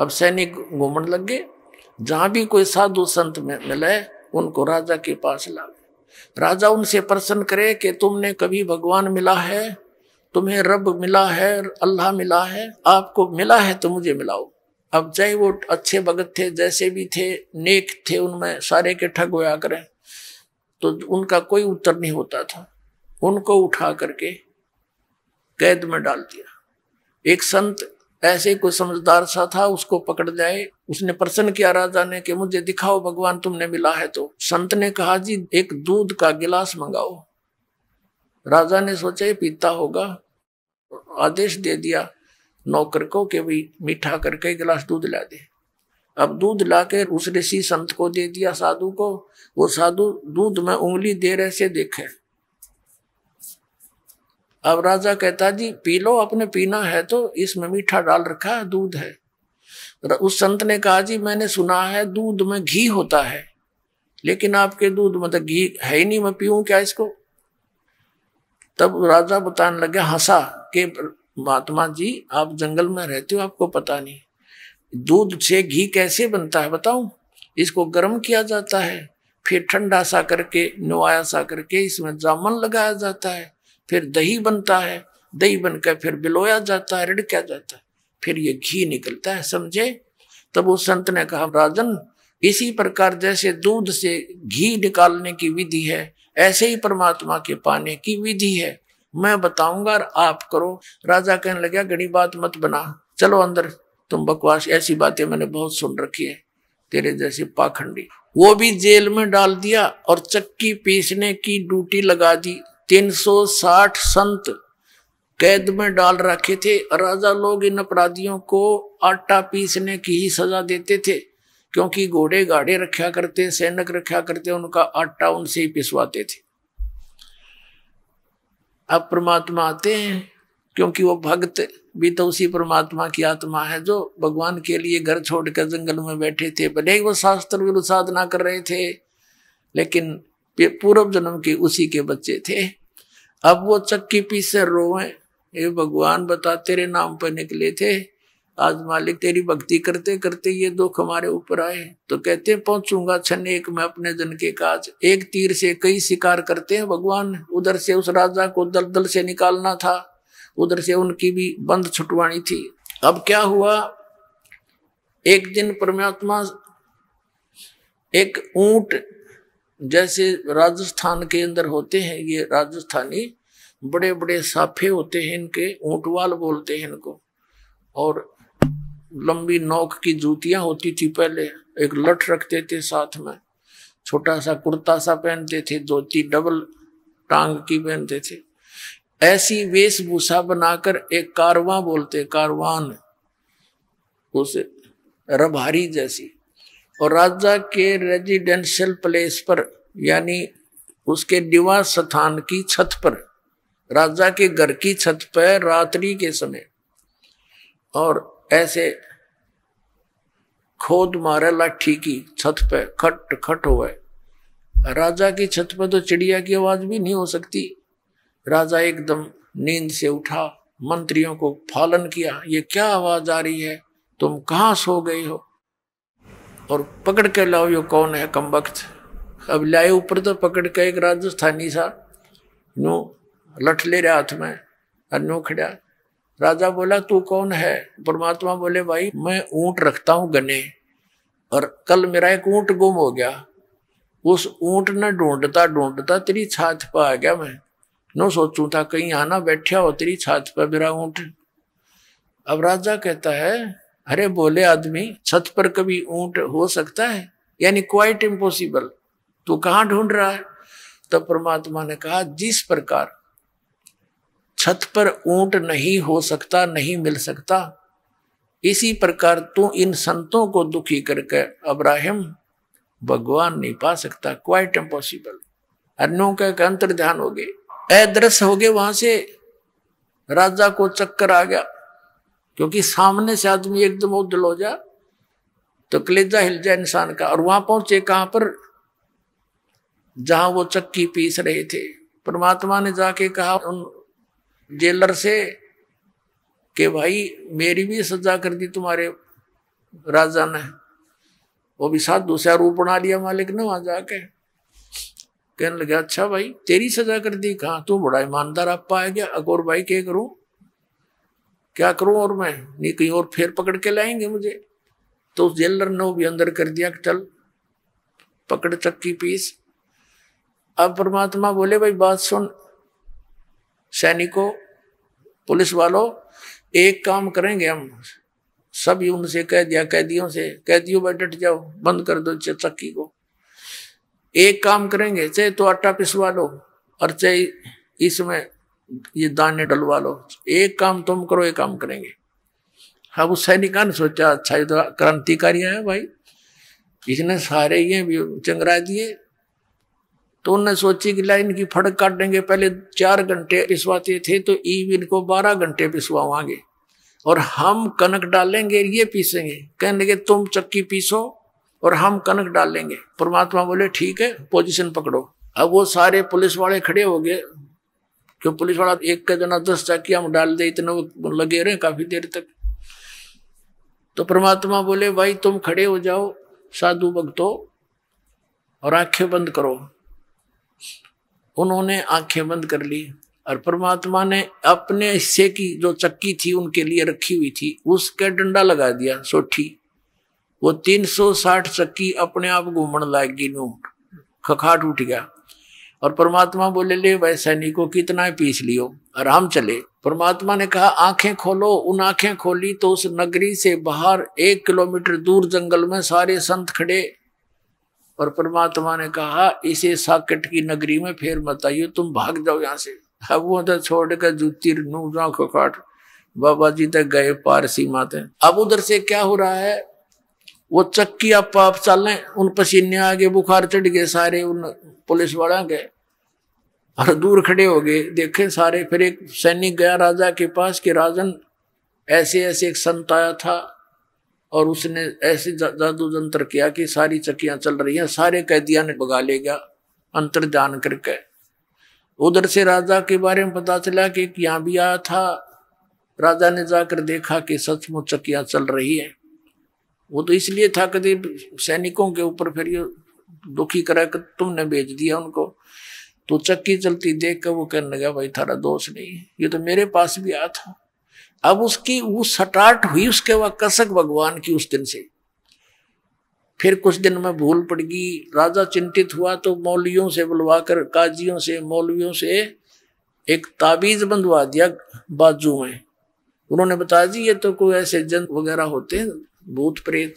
अब सैनिक घूम लग गए जहाँ भी कोई साधु संत मिले उनको राजा के पास लाओ राजा उनसे प्रसन्न करे कि तुमने कभी भगवान मिला है तुम्हें रब मिला है अल्लाह मिला है आपको मिला है तो मुझे मिलाओ अब चाहे वो अच्छे भगत थे जैसे भी थे नेक थे उनमें सारे के ठग होया करें तो उनका कोई उत्तर नहीं होता था उनको उठा करके कैद में डाल दिया एक संत ऐसे कोई समझदार सा था उसको पकड़ जाए उसने प्रश्न किया राजा ने कि मुझे दिखाओ भगवान तुमने मिला है तो संत ने कहा जी एक दूध का गिलास मंगाओ राजा ने सोचा ये पीता होगा आदेश दे दिया नौकर को कि भाई मीठा करके गिलास दूध ला दे अब दूध ला के उस ऋषि संत को दे दिया साधु को वो साधु दूध में उंगली रहे से देखे अब राजा कहता जी पी लो अपने पीना है तो इसमें मीठा डाल रखा है दूध है उस संत ने कहा जी मैंने सुना है दूध में घी होता है लेकिन आपके दूध में तो घी है ही नहीं मैं पीऊं क्या इसको तब राजा बताने लगे हंसा के महात्मा जी आप जंगल में रहते हो आपको पता नहीं दूध से घी कैसे बनता है बताऊं इसको गर्म किया जाता है फिर ठंडा सा करके नवाया सा करके इसमें जामन लगाया जाता है फिर दही बनता है दही बनकर फिर बिलोया जाता है रिड़का जाता है फिर ये घी निकलता है समझे तब उस संत ने कहा राजन इसी प्रकार जैसे दूध से घी निकालने की विधि है ऐसे ही परमात्मा के पाने की विधि है मैं बताऊंगा और आप करो राजा कहने लगे गणी बात मत बना चलो अंदर तुम बकवास ऐसी बातें मैंने बहुत सुन रखी है तेरे जैसे पाखंडी वो भी जेल में डाल दिया और चक्की पीसने की ड्यूटी लगा दी 360 संत कैद में डाल रखे थे राजा लोग इन अपराधियों को आटा पीसने की ही सजा देते थे क्योंकि घोड़े गाड़े रखा करते सैनिक रखा करते उनका आटा उनसे ही पिसवाते थे अब परमात्मा आते हैं क्योंकि वो भक्त भी तो उसी परमात्मा की आत्मा है जो भगवान के लिए घर छोड़कर जंगल में बैठे थे भले ही वो शास्त्र विरुद्ध साधना कर रहे थे लेकिन पूर्व जन्म के उसी के बच्चे थे अब वो चक्की पीस से रोए ये भगवान बता तेरे नाम पर निकले थे आज मालिक तेरी भक्ति करते करते ये दुख हमारे ऊपर आए तो कहते पहुंचूंगा छन एक मैं अपने जन के काज एक तीर से कई शिकार करते हैं भगवान उधर से उस राजा को दलदल से निकालना था उधर से उनकी भी बंद छुटवानी थी अब क्या हुआ एक दिन परमात्मा एक ऊंट जैसे राजस्थान के अंदर होते हैं ये राजस्थानी बड़े बड़े साफे होते हैं इनके ऊंटवाल बोलते हैं इनको और लंबी नोक की जूतियां होती थी पहले एक लठ रखते थे साथ में छोटा सा कुर्ता सा पहनते थे धोती डबल टांग की पहनते थे ऐसी वेशभूषा बनाकर एक कारवां बोलते कारवान उस रभारी जैसी और राजा के रेजिडेंशियल प्लेस पर यानी उसके निवास स्थान की छत पर राजा के घर की छत पर रात्रि के समय और ऐसे खोद मारे लाठी की छत पे खट खट हो राजा की छत पे तो चिड़िया की आवाज भी नहीं हो सकती राजा एकदम नींद से उठा मंत्रियों को फालन किया ये क्या आवाज आ रही है तुम कहाँ सो गए हो और पकड़ के लाओ ये कौन है कम वक्त अब लाए ऊपर तो पकड़ के एक राजस्थानी सा नू लठ ले रहा हाथ में और खड़ा राजा बोला तू कौन है परमात्मा बोले भाई मैं ऊंट रखता हूं गने और कल मेरा एक ऊंट गुम हो गया उस ऊंट ने ढूंढता ढूंढता तेरी छात पर आ गया मैं नो सोचू था कहीं आना बैठा हो तेरी छात पर मेरा ऊंट अब राजा कहता है अरे बोले आदमी छत पर कभी ऊंट हो सकता है यानी क्वाइट इम्पोसिबल तू कहाँ ढूंढ रहा है तब परमात्मा ने कहा जिस प्रकार छत पर ऊंट नहीं हो सकता नहीं मिल सकता इसी प्रकार तू इन संतों को दुखी करके अब्राहिम भगवान नहीं पा सकता क्वाइट इम्पॉसिबल अन्यों का एक अंतर ध्यान हो गए अदृश्य हो गए वहां से राजा को चक्कर आ गया क्योंकि सामने से आदमी एकदम उदल हो जा तो कलेजा हिल जाए इंसान का और वहां पहुंचे कहां पर जहां वो चक्की पीस रहे थे परमात्मा ने जाके कहा उन जेलर से कि भाई मेरी भी सजा कर दी तुम्हारे राजा ने वो भी साथ दूसरा रूप बना लिया मालिक ने वहां जाके कहने लगे अच्छा भाई तेरी सजा कर दी कहा तू बड़ा ईमानदार आप आ गया अकोर भाई क्या करूं क्या करूं और मैं नहीं कहीं और फिर पकड़ के लाएंगे मुझे तो उस जेलर ने वो भी अंदर कर दिया कि चल पकड़ चक्की पीस अब परमात्मा बोले भाई बात सुन सैनिकों पुलिस वालों एक काम करेंगे हम सब यून से कह दिया कैदियों से कैदियों डट जाओ बंद कर दो चक्की को एक काम करेंगे चाहे तो आटा पिसवा लो और चाहे इसमें ये दाने डलवा लो एक काम तुम करो एक काम करेंगे अब उस सैनिका ने सोचा अच्छा ये तो क्रांतिकारी है भाई इसने सारे ये चंगरा दिए तो उन्होंने सोची कि लाइन की फड़क काटेंगे पहले चार घंटे पिसवाते थे तो ईव इनको बारह घंटे पिसवाओगे और हम कनक डालेंगे ये पीसेंगे कहने लगे तुम चक्की पीसो और हम कनक डालेंगे परमात्मा बोले ठीक है पोजीशन पकड़ो अब वो सारे पुलिस वाले खड़े हो गए क्यों पुलिस वाला एक का जना दस चक्की हम डाल दे इतने लगे रहे काफी देर तक तो परमात्मा बोले भाई तुम खड़े हो जाओ साधु भक्तो और आंखें बंद करो उन्होंने आंखें बंद कर ली और परमात्मा ने अपने हिस्से की जो चक्की थी उनके लिए रखी हुई थी उसके डंडा लगा दिया सोठी वो 360 चक्की अपने आप घूमने लायक नू खखाट उठ गया और परमात्मा बोले ले भाई सैनिकों कितना ही पीस लियो आराम चले परमात्मा ने कहा आंखें खोलो उन आंखें खोली तो उस नगरी से बाहर एक किलोमीटर दूर जंगल में सारे संत खड़े और परमात्मा ने कहा इसे साकेट की नगरी में फिर मत आइयो तुम भाग जाओ यहाँ से अब वो तो छोड़ कर जूती नू को काट बाबा जी तक गए पार सीमा थे अब उधर से क्या हो रहा है वो चक्की आप पाप चलें उन पसीने आ गए बुखार चढ़ गए सारे उन पुलिस वाला गए और दूर खड़े हो गए देखे सारे फिर एक सैनिक गया राजा के पास कि राजन ऐसे ऐसे एक संत आया था और उसने ऐसे जादू जंतर किया कि सारी चक्कियां चल रही हैं सारे कैदिया ने भगा ले गया अंतर जान करके उधर से राजा के बारे में पता चला कि एक यहाँ भी आया था राजा ने जाकर देखा कि सचमुच चक्कियां चल रही है वो तो इसलिए था कभी सैनिकों के ऊपर फिर ये दुखी करा कर तुमने भेज दिया उनको तो चक्की चलती देख कर वो कहने लगा भाई थारा दोष नहीं ये तो मेरे पास भी आया था अब उसकी वो सटार्ट हुई उसके वह कसक भगवान की उस दिन से फिर कुछ दिन में भूल पड़ गई राजा चिंतित हुआ तो मौलियों से बुलवा कर काजियों से मौलवियों से एक ताबीज बंधवा दिया बाजू में उन्होंने बताया जी ये तो कोई ऐसे जंत वगैरह होते हैं भूत प्रेत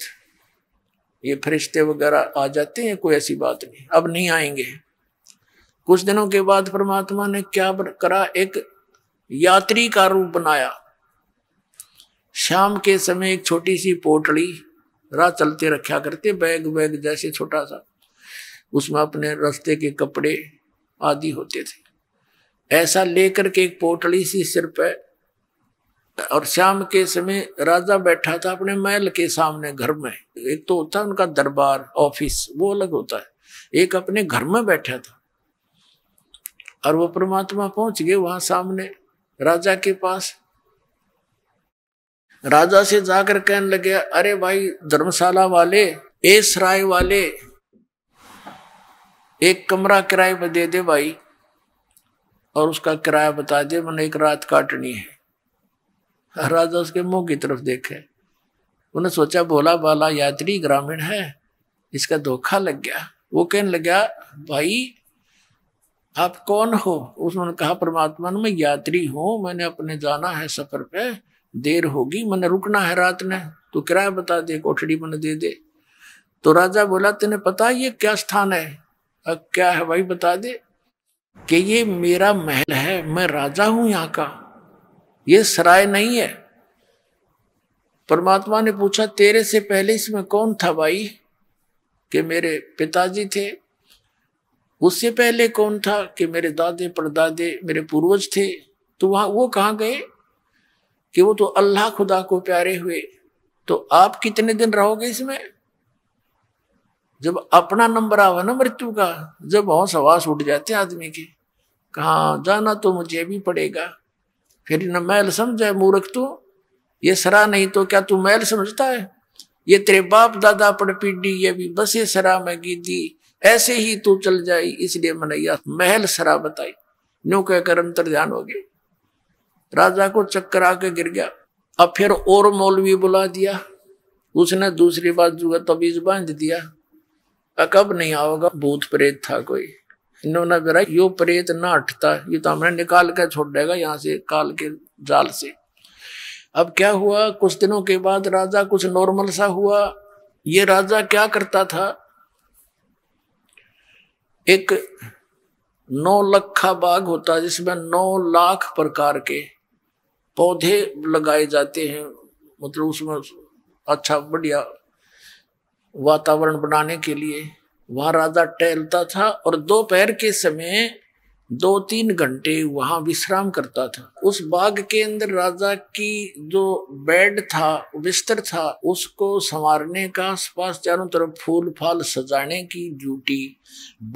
ये फरिश्ते वगैरह आ जाते हैं कोई ऐसी बात नहीं अब नहीं आएंगे कुछ दिनों के बाद परमात्मा ने क्या करा एक यात्री का रूप बनाया शाम के समय एक छोटी सी पोटली राह चलते रखा करते बैग बैग जैसे छोटा सा उसमें अपने रास्ते के कपड़े आदि होते थे ऐसा लेकर के एक पोटली सी सिर पे और शाम के समय राजा बैठा था अपने महल के सामने घर में एक तो होता है उनका दरबार ऑफिस वो अलग होता है एक अपने घर में बैठा था और वो परमात्मा पहुंच गए वहां सामने राजा के पास राजा से जाकर कहने लगे अरे भाई धर्मशाला वाले एस राय वाले एक कमरा किराए पर दे दे भाई और उसका किराया बता दे मैंने एक रात काटनी है राजा उसके मुंह की तरफ देखे उन्हें सोचा भोला भाला यात्री ग्रामीण है इसका धोखा लग गया वो कहने लगा भाई आप कौन हो उसने कहा परमात्मा मैं यात्री हूं मैंने अपने जाना है सफर पे देर होगी मैंने रुकना है रात ने तो किराया बता दे कोठड़ी मैंने दे दे तो राजा बोला तेने पता ये क्या स्थान है अब क्या है भाई बता दे कि ये मेरा महल है मैं राजा हूं यहाँ का ये सराय नहीं है परमात्मा ने पूछा तेरे से पहले इसमें कौन था भाई कि मेरे पिताजी थे उससे पहले कौन था कि मेरे दादे परदादे मेरे पूर्वज थे तो वहां वो कहाँ गए कि वो तो अल्लाह खुदा को प्यारे हुए तो आप कितने दिन रहोगे इसमें जब अपना नंबर आवा ना मृत्यु का जब हौस सवास उठ जाते आदमी के कहा जाना तो मुझे भी पड़ेगा फिर न मैल समझे मूर्ख तू ये सरा नहीं तो क्या तू मैल समझता है ये तेरे बाप दादा पड़पीडी ये भी बस ये सरा मैं गीदी ऐसे ही तू चल जाई इसलिए यह महल सरा बताई न्यू कहकर अंतर ध्यान हो गया राजा को चक्कर आके गिर गया अब फिर और मौलवी बुला दिया उसने दूसरी बाजू का तबीज बांध दिया कब नहीं आओगा भूत प्रेत था कोई इन्होंने बेरा यो प्रेत ना हटता ये तो हमने निकाल के छोड़ देगा यहाँ से काल के जाल से अब क्या हुआ कुछ दिनों के बाद राजा कुछ नॉर्मल सा हुआ ये राजा क्या करता था एक नौ लखा बाघ होता जिसमें नौ लाख प्रकार के पौधे लगाए जाते हैं मतलब उसमें अच्छा बढ़िया वातावरण बनाने के लिए वहां राजा टहलता था और दोपहर के समय दो तीन घंटे वहां विश्राम करता था उस बाग के अंदर राजा की जो बेड था बिस्तर था उसको संवारने का आसपास चारों तरफ फूल फाल सजाने की ड्यूटी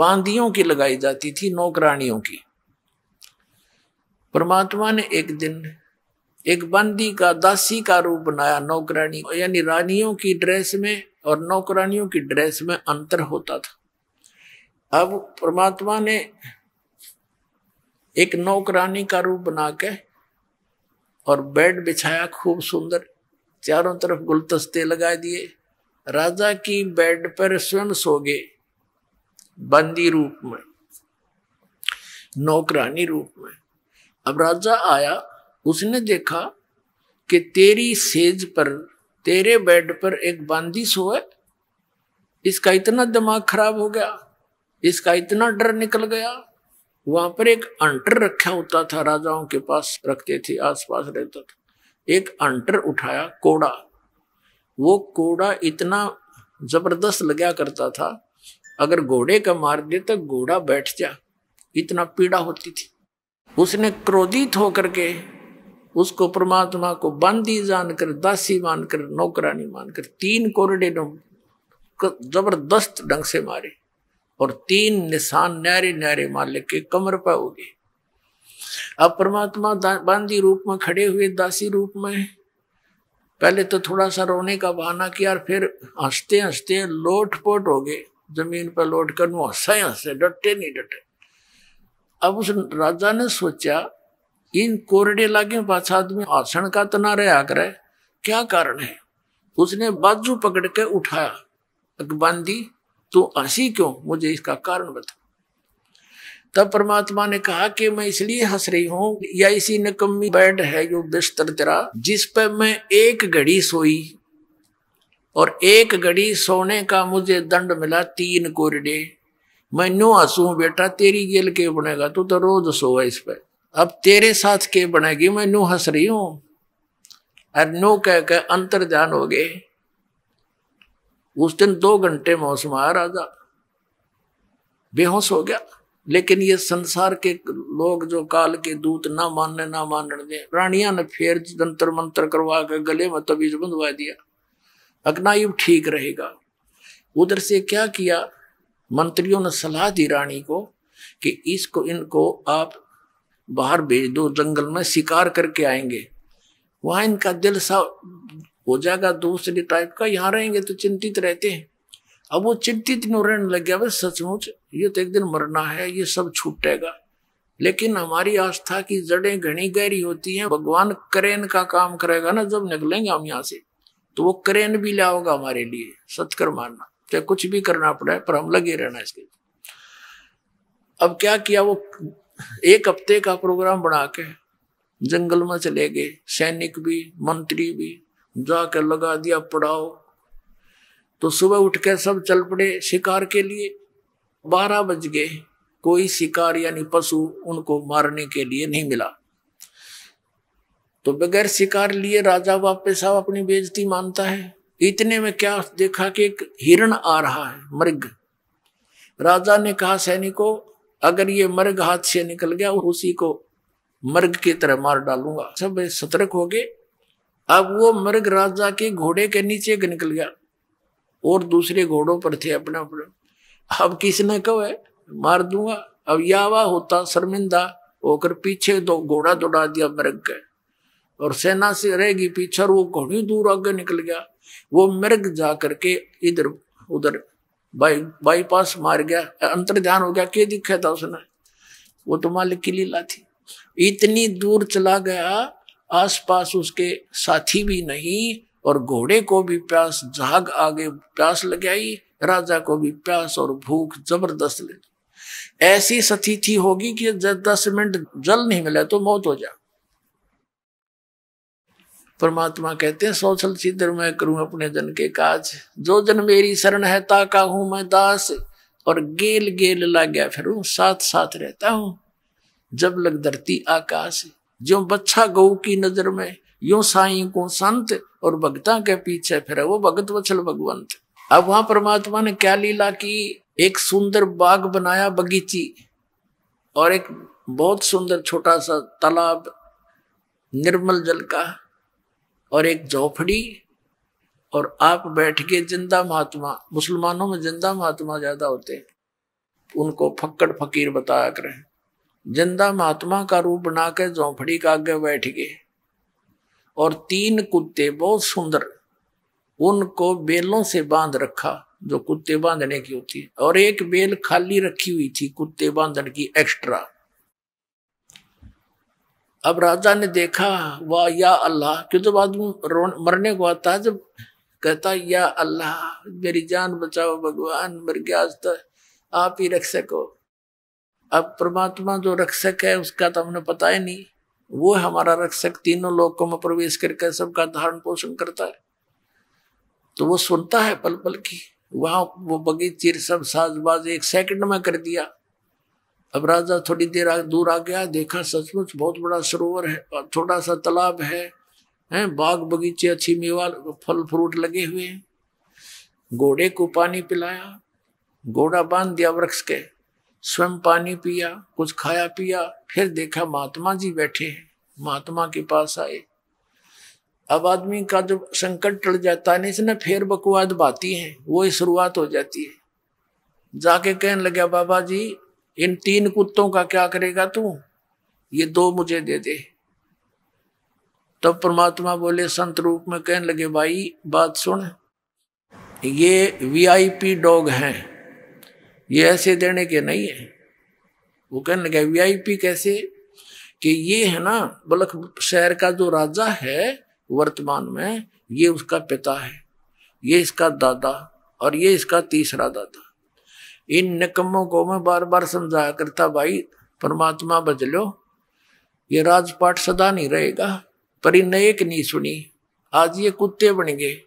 बांदियों की लगाई जाती थी नौकरानियों की परमात्मा ने एक दिन एक बंदी का दासी का रूप बनाया नौकरानी यानी रानियों की ड्रेस में और नौकरानियों की ड्रेस में अंतर होता था अब परमात्मा ने एक नौकरानी का रूप बना के और बेड बिछाया खूब सुंदर चारों तरफ गुलदस्ते लगा दिए राजा की बेड पर स्वयं सो गए बंदी रूप में नौकरानी रूप में अब राजा आया उसने देखा कि तेरी सेज पर तेरे बेड पर एक बांदी सोए इसका इतना दिमाग खराब हो गया इसका इतना डर निकल गया वहां पर एक अंटर रखा होता था राजाओं के पास रखते थे आसपास रहता था एक अंटर उठाया कोड़ा वो कोड़ा इतना जबरदस्त लगया करता था अगर घोड़े का मार दे तो घोड़ा बैठ जा इतना पीड़ा होती थी उसने क्रोधित होकर के उसको परमात्मा को बांदी जानकर दासी मानकर नौकरानी मानकर तीन कोरडे जबरदस्त ढंग से मारे और तीन निशान न्यारे न्यारे मालिक के कमर पर हो गए अब परमात्मा बांदी रूप में खड़े हुए दासी रूप में पहले तो थोड़ा सा रोने का बहाना किया और फिर हंसते हंसते लोट पोट हो गए जमीन पर लोट कर वो हंसे हंसे डटे नहीं डटे अब उस राजा ने सोचा इन कोरडे लागे पाछाद में आसन का तना रहा करे क्या कारण है उसने बाजू पकड़ के उठाया तू तो हंसी क्यों मुझे इसका कारण बता तब परमात्मा ने कहा कि मैं इसलिए हंस रही हूँ या इसी नकम्मी बेड है जो बिस्तर तेरा जिस पर मैं एक घड़ी सोई और एक घड़ी सोने का मुझे दंड मिला तीन कोरडे मैं न्यू हंसू बेटा तेरी गेल के बनेगा तू तो रोज सोवा इस पर अब तेरे साथ के बनेगी मैं नू हंस रही हूं और नू कह के अंतर जान हो गए उस दिन दो घंटे मौसम आया राजा बेहोश हो गया लेकिन ये संसार के लोग जो काल के दूत ना मानने ना मानने दे रानिया ने फिर जंतर मंत्र करवा के गले में तबीज बंधवा दिया अकनायुब ठीक रहेगा उधर से क्या किया मंत्रियों ने सलाह दी रानी को कि इसको इनको आप बाहर भेज दो जंगल में शिकार करके आएंगे वहां इनका दिल सा हो जाएगा दूसरे टाइप का यहाँ रहेंगे तो चिंतित रहते हैं अब वो चिंतित नो रहने लग गया सचमुच ये तो एक दिन मरना है ये सब छूटेगा लेकिन हमारी आस्था की जड़ें घनी गहरी होती हैं भगवान करेन का काम करेगा ना जब निकलेंगे हम यहाँ से तो वो करेन भी लिया होगा हमारे लिए सत्कर मानना चाहे कुछ भी करना पड़े पर हम लगे रहना इसके अब क्या किया वो एक हफ्ते का प्रोग्राम बना के जंगल में चले गए सैनिक भी मंत्री भी जाके लगा दिया पड़ाव तो सुबह उठ के सब चल पड़े शिकार के लिए बारह बज गए कोई शिकार यानी पशु उनको मारने के लिए नहीं मिला तो बगैर शिकार लिए राजा वापस साहब अपनी बेजती मानता है इतने में क्या देखा कि एक हिरण आ रहा है मृग राजा ने कहा सैनिकों अगर ये मर्ग हाथ से निकल गया उसी को मर्ग की तरह मार डालूंगा सब सतर्क हो गए अब वो मर्ग राजा के घोड़े के नीचे निकल गया और दूसरे घोड़ों पर थे अपने अपने अब किसने कहो है मार दूंगा अब यावा होता शर्मिंदा होकर पीछे दो घोड़ा दौड़ा दिया मृग के और सेना से रहेगी पीछे वो घोड़ी दूर आगे निकल गया वो मृग जा करके इधर उधर भाई बाईपास मार गया अंतर ध्यान हो गया क्या दिखा था उसने वो तो मालिक की लीला थी इतनी दूर चला गया आसपास उसके साथी भी नहीं और घोड़े को भी प्यास झाग आगे प्यास लगाई राजा को भी प्यास और भूख जबरदस्त लगी ऐसी स्थिति होगी कि जब दस मिनट जल नहीं मिला तो मौत हो जाए परमात्मा कहते हैं सोचल सिद्धर मैं करूं अपने जन के काज जो जन मेरी शरण है ताका हूं मैं दास और गेल गेल ला गया फिरूं साथ साथ रहता हूं जब लग धरती आकाश जो बच्चा गऊ की नजर में यो साई को संत और भगता के पीछे फिर वो भगत वचल भगवंत अब वहां परमात्मा ने क्या लीला की एक सुंदर बाग बनाया बगीची और एक बहुत सुंदर छोटा सा तालाब निर्मल जल का और एक झोपड़ी और आप बैठ के जिंदा महात्मा मुसलमानों में जिंदा महात्मा ज्यादा होते हैं उनको फक्कड़ फकीर बताया करें जिंदा महात्मा का रूप बना के झोंपड़ी का आगे बैठ गए और तीन कुत्ते बहुत सुंदर उनको बेलों से बांध रखा जो कुत्ते बांधने की होती है और एक बेल खाली रखी हुई थी कुत्ते बांधने की एक्स्ट्रा अब राजा ने देखा वाह या अल्लाह क्यों जब आदमी मरने को आता है जब कहता या अल्लाह मेरी जान बचाओ भगवान मर गया आज तक तो आप ही रक्षक हो अब परमात्मा जो रक्षक है उसका तो हमने पता ही नहीं वो हमारा रक्षक तीनों लोकों में प्रवेश करके सबका धारण पोषण करता है तो वो सुनता है पल पल की वहां वो बगीचे सब साजबाज एक सेकंड में कर दिया अब राजा थोड़ी देर दूर आ गया देखा सचमुच बहुत बड़ा सरोवर है थोड़ा सा तालाब है हैं बाग बगीचे अच्छी मेवा फल फ्रूट लगे हुए हैं घोड़े को पानी पिलाया घोड़ा बांध दिया वृक्ष के स्वयं पानी पिया कुछ खाया पिया फिर देखा महात्मा जी बैठे हैं महात्मा के पास आए अब आदमी का जब संकट टल जाता है इसने तो फेर बकवाद बाती है वो ही शुरुआत हो जाती है जाके कहने लगे बाबा जी इन तीन कुत्तों का क्या करेगा तू ये दो मुझे दे दे तब परमात्मा बोले संत रूप में कहने लगे भाई बात सुन ये वीआईपी डॉग हैं ये ऐसे देने के नहीं है वो कहने लगे वीआईपी कैसे कि ये है ना बलख शहर का जो राजा है वर्तमान में ये उसका पिता है ये इसका दादा और ये इसका तीसरा दादा इन निकमों को मैं बार बार समझाया करता भाई परमात्मा बदलो ये राजपाट सदा नहीं रहेगा पर इन एक नहीं सुनी आज ये कुत्ते बन गए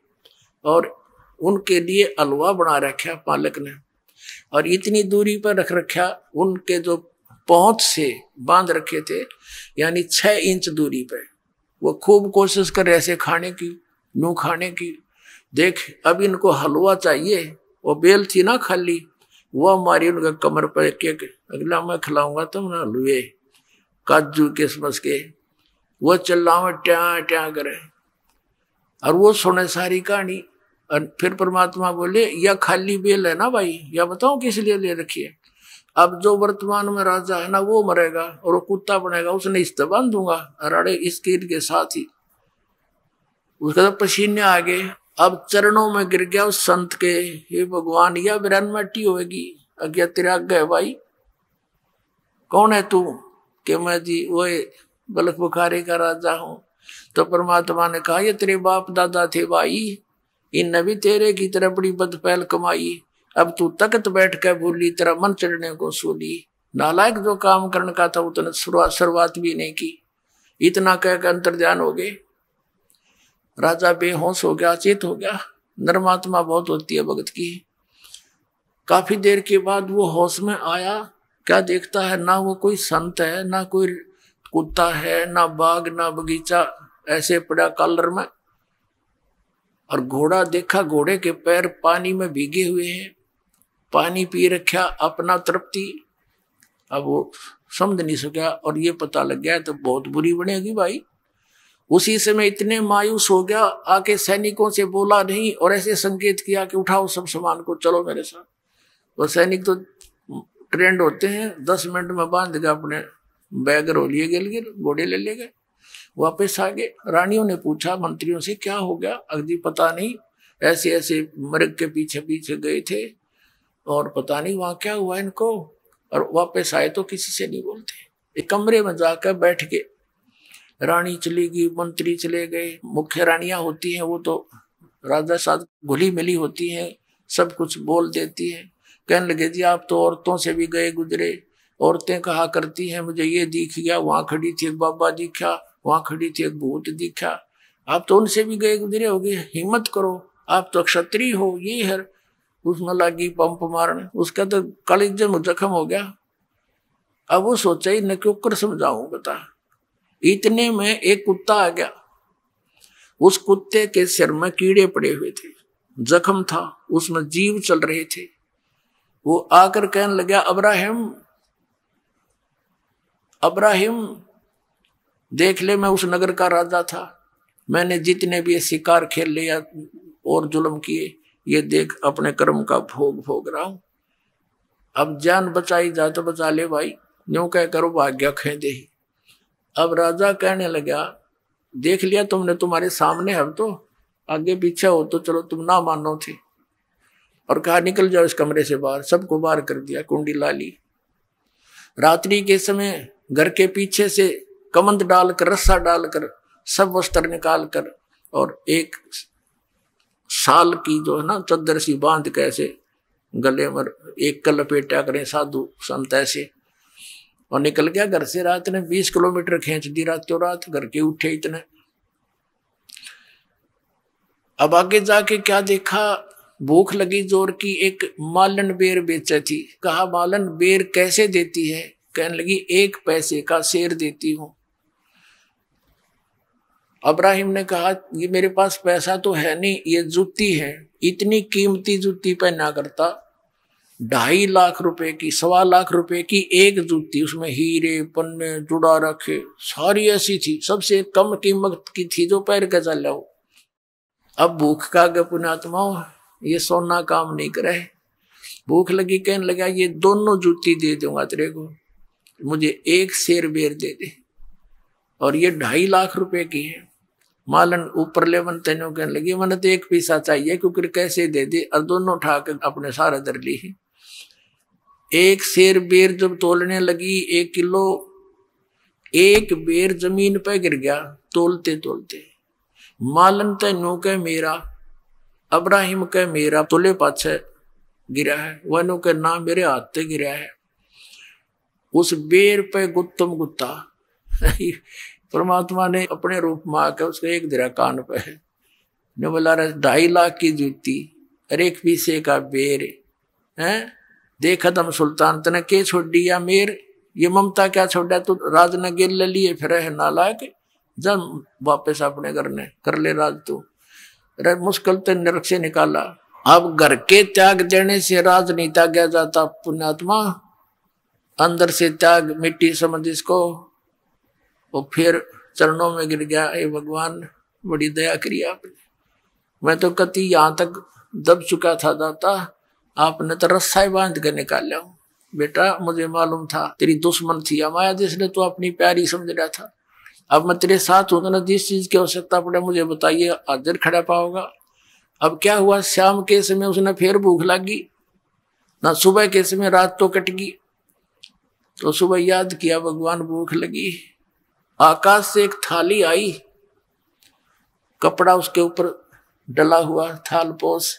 और उनके लिए अलवा बना रखा पालक ने और इतनी दूरी पर रख रखा उनके जो पहुंच से बांध रखे थे यानी छह इंच दूरी पर वो खूब कोशिश कर ऐसे खाने की नू खाने की देख अब इनको हलवा चाहिए वो बेल थी ना खाली वो हमारी उनका कमर पर एक अगला मैं खिलाऊंगा तुम ना लुए काजू किसमस के वो चल रहा हूँ ट्या ट्या करे और वो सुने सारी कहानी और फिर परमात्मा बोले या खाली बेल है ना भाई या बताओ किस लिए ले रखी है अब जो वर्तमान में राजा है ना वो मरेगा और वो कुत्ता बनेगा उसने इस दूंगा अरे इस कीट के साथ ही उसका तो पसीने आ गए अब चरणों में गिर गया उस संत के हे भगवान यह बिरन मट्टी होगी अज्ञा तेरा गए भाई कौन है तू के मैं जी वो बलख बुखारे का राजा हूं तो परमात्मा ने कहा ये तेरे बाप दादा थे भाई इन भी तेरे की तरह बड़ी बद पहल कमाई अब तू तकत बैठ कर भूली तेरा मन चढ़ने को सोली नालायक जो काम करने का था उतने शुरुआत शुरुआत भी नहीं की इतना कह के ध्यान हो गए राजा बेहोश हो गया अचेत हो गया नर्मात्मा बहुत होती है भगत की काफी देर के बाद वो होश में आया क्या देखता है ना वो कोई संत है ना कोई कुत्ता है ना बाग ना बगीचा ऐसे पड़ा कलर में और घोड़ा देखा घोड़े के पैर पानी में भीगे हुए हैं पानी पी रखा अपना तृप्ति अब वो समझ नहीं सक्या और ये पता लग गया तो बहुत बुरी बनेगी भाई उसी समय इतने मायूस हो गया आके सैनिकों से बोला नहीं और ऐसे संकेत किया कि उठाओ सब सामान को चलो मेरे साथ और सैनिक तो ट्रेंड होते हैं दस मिनट में बांध गए अपने बैग रोलिए गए घोड़े ले ले गए वापस आ गए रानियों ने पूछा मंत्रियों से क्या हो गया अगली पता नहीं ऐसे ऐसे मृग के पीछे पीछे गए थे और पता नहीं वहाँ क्या हुआ इनको और वापस आए तो किसी से नहीं बोलते एक कमरे में जाकर बैठ के रानी चली गई मंत्री चले गए मुख्य रानियां होती हैं वो तो राजा साथ घुली मिली होती हैं सब कुछ बोल देती हैं कहने लगे जी आप तो औरतों से भी गए गुजरे औरतें कहा करती हैं मुझे ये दिख गया वहाँ खड़ी थी एक बाबा दिखा वहाँ खड़ी थी एक भूत दिखा आप तो उनसे भी गए गुजरे हो गए हिम्मत करो आप तो क्षत्रिय हो ये है उसमें लगी पंप मारने उसका तो कलिज जख्म हो गया अब वो सोचा ही न क्यों कर समझाऊ बता इतने में एक कुत्ता आ गया उस कुत्ते के सिर में कीड़े पड़े हुए थे जख्म था उसमें जीव चल रहे थे वो आकर कहने लगा अब्राहिम अब्राहिम देख ले मैं उस नगर का राजा था मैंने जितने भी शिकार खेल लिया और जुलम किए ये देख अपने कर्म का भोग भोग रहा हूं अब जान बचाई जा तो बचा ले भाई यू कह करो खे खेदे ही अब राजा कहने लगा देख लिया तुमने तुम्हारे सामने अब तो आगे पीछे हो तो चलो तुम ना मानो थे और कहा निकल जाओ इस कमरे से बाहर सबको बाहर कर दिया कुंडी ला ली रात्रि के समय घर के पीछे से कमंद डालकर रस्सा डालकर सब वस्त्र निकाल कर और एक साल की जो है ना चद्दर सी बांध कैसे गले मर एक कल पेटा करें साधु संत ऐसे और निकल गया घर से रात ने बीस किलोमीटर खींच दी रातों तो रात घर के उठे इतने अब आगे जाके क्या देखा भूख लगी जोर की एक मालन बेर बेचे थी कहा मालन बेर कैसे देती है कहने लगी एक पैसे का शेर देती हूं अब्राहिम ने कहा ये मेरे पास पैसा तो है नहीं ये जूती है इतनी कीमती जूती पहना करता ढाई लाख रुपए की सवा लाख रुपए की एक जूती उसमें हीरे पन्ने जुड़ा रखे सारी ऐसी थी सबसे कम कीमत की थी जो पैर का चल जाओ अब भूख का गपुणात्मा ये सोना काम नहीं करे भूख लगी कहने लगा ये दोनों जूती दे दूंगा तेरे को मुझे एक शेर बेर दे दे और ये ढाई लाख रुपए की है मालन ऊपर लेवन तेनो कहने लगी मैंने तो एक पैसा चाहिए क्योंकि कैसे दे दे और दोनों ठाकर अपने सारा दर ली है एक शेर बेर जब तोलने लगी एक किलो एक बेर जमीन पर गिर गया तोलते तोलते मालन तैनू कह मेरा अब्राहिम कह मेरा तोले पाछ गिरा है वनु कह ना मेरे हाथ से गिरा है उस बेर पे गुत्तम गुत्ता परमात्मा ने अपने रूप में आकर उसके एक दिरा कान पे है बोला ढाई लाख की जूती और एक पीसे का बेर है देखत हम सुल्तान तने के छोड़ दिया मेर ये ममता क्या छोड़ा तू राज ने ले लिए फिर है नालायक जन वापस अपने घर ने कर ले राज तू अरे मुश्किल ते नरक से निकाला अब घर के त्याग देने से राज नहीं त्यागया जाता पुण्यात्मा अंदर से त्याग मिट्टी समझ इसको और फिर चरणों में गिर गया ये भगवान बड़ी दया करी आपने मैं तो कति यहां तक दब चुका था दाता आपने तो रस्सा ही बांध कर निकाल लिया बेटा मुझे मालूम था तेरी दुश्मन थी अमाया जिसने तो अपनी प्यारी समझ रहा था अब मैं तेरे साथ हूँ तो ना जिस चीज़ की आवश्यकता पड़े मुझे बताइए आदर खड़ा पाओगा अब क्या हुआ शाम के समय उसने फिर भूख लगी ना सुबह के समय रात तो कट गई तो सुबह याद किया भगवान भूख लगी आकाश से एक थाली आई कपड़ा उसके ऊपर डला हुआ थाल पोस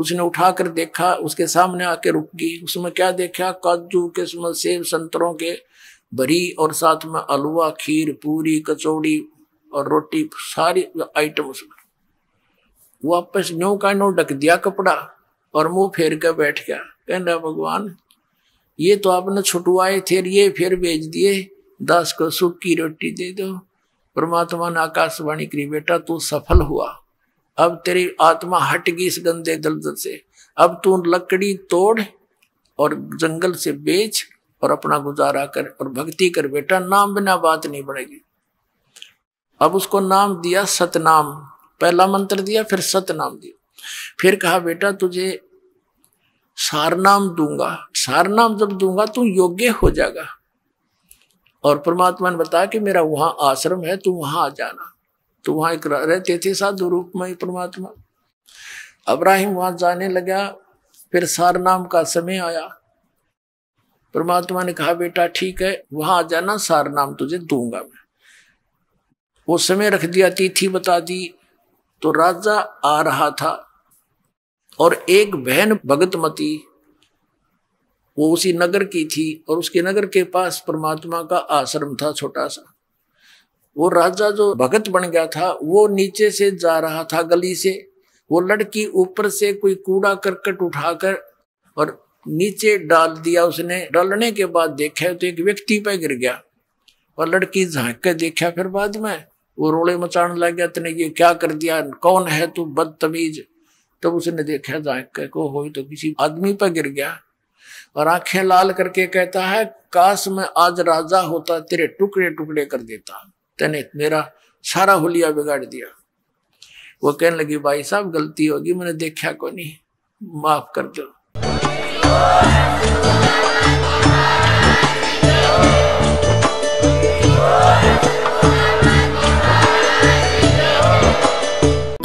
उसने उठाकर देखा उसके सामने आके रुक गई उसमें क्या देखा काजू किस्म सेब संतरों के भरी और साथ में हलवा खीर पूरी कचौड़ी और रोटी सारी आइटम उसमें वापस नो का नो ढक दिया कपड़ा और मुंह फेर कर बैठ गया कह रहा भगवान ये तो आपने छुटवाए थे ये फिर भेज दिए दास को सूखी की रोटी दे दो परमात्मा ने आकाशवाणी करी बेटा तू सफल हुआ अब तेरी आत्मा हट गई इस गंदे दलदल से अब तू लकड़ी तोड़ और जंगल से बेच और अपना गुजारा कर और भक्ति कर बेटा नाम बिना बात नहीं बनेगी अब उसको नाम दिया सतनाम पहला मंत्र दिया फिर सतनाम दिया फिर कहा बेटा तुझे सारनाम दूंगा सारनाम जब दूंगा तू योग्य हो जाएगा और परमात्मा ने बताया कि मेरा वहां आश्रम है तू वहां आ जाना तो वहां एक रहते थे साधु रूप में परमात्मा अब्राहिम वहां जाने लगा फिर सार नाम का समय आया परमात्मा ने कहा बेटा ठीक है वहां आ जाना सार नाम तुझे दूंगा मैं वो समय रख दिया तिथि बता दी तो राजा आ रहा था और एक बहन भगतमती वो उसी नगर की थी और उसके नगर के पास परमात्मा का आश्रम था छोटा सा वो राजा जो भगत बन गया था वो नीचे से जा रहा था गली से वो लड़की ऊपर से कोई कूड़ा करकट उठाकर और नीचे डाल दिया उसने डालने के बाद देखा तो एक व्यक्ति पे गिर गया और लड़की झांक के देखा फिर बाद में वो रोड़े मचाने लग गया तेने ये क्या कर दिया कौन है तू बदतमीज तब तो उसने देखा झांक के को हो तो किसी आदमी पर गिर गया और आंखें लाल करके कहता है काश में आज राजा होता तेरे टुकड़े टुकड़े कर देता तने मेरा सारा हुलिया बिगाड़ दिया वो कहने लगी भाई साहब गलती होगी मैंने देखा को नहीं माफ कर दो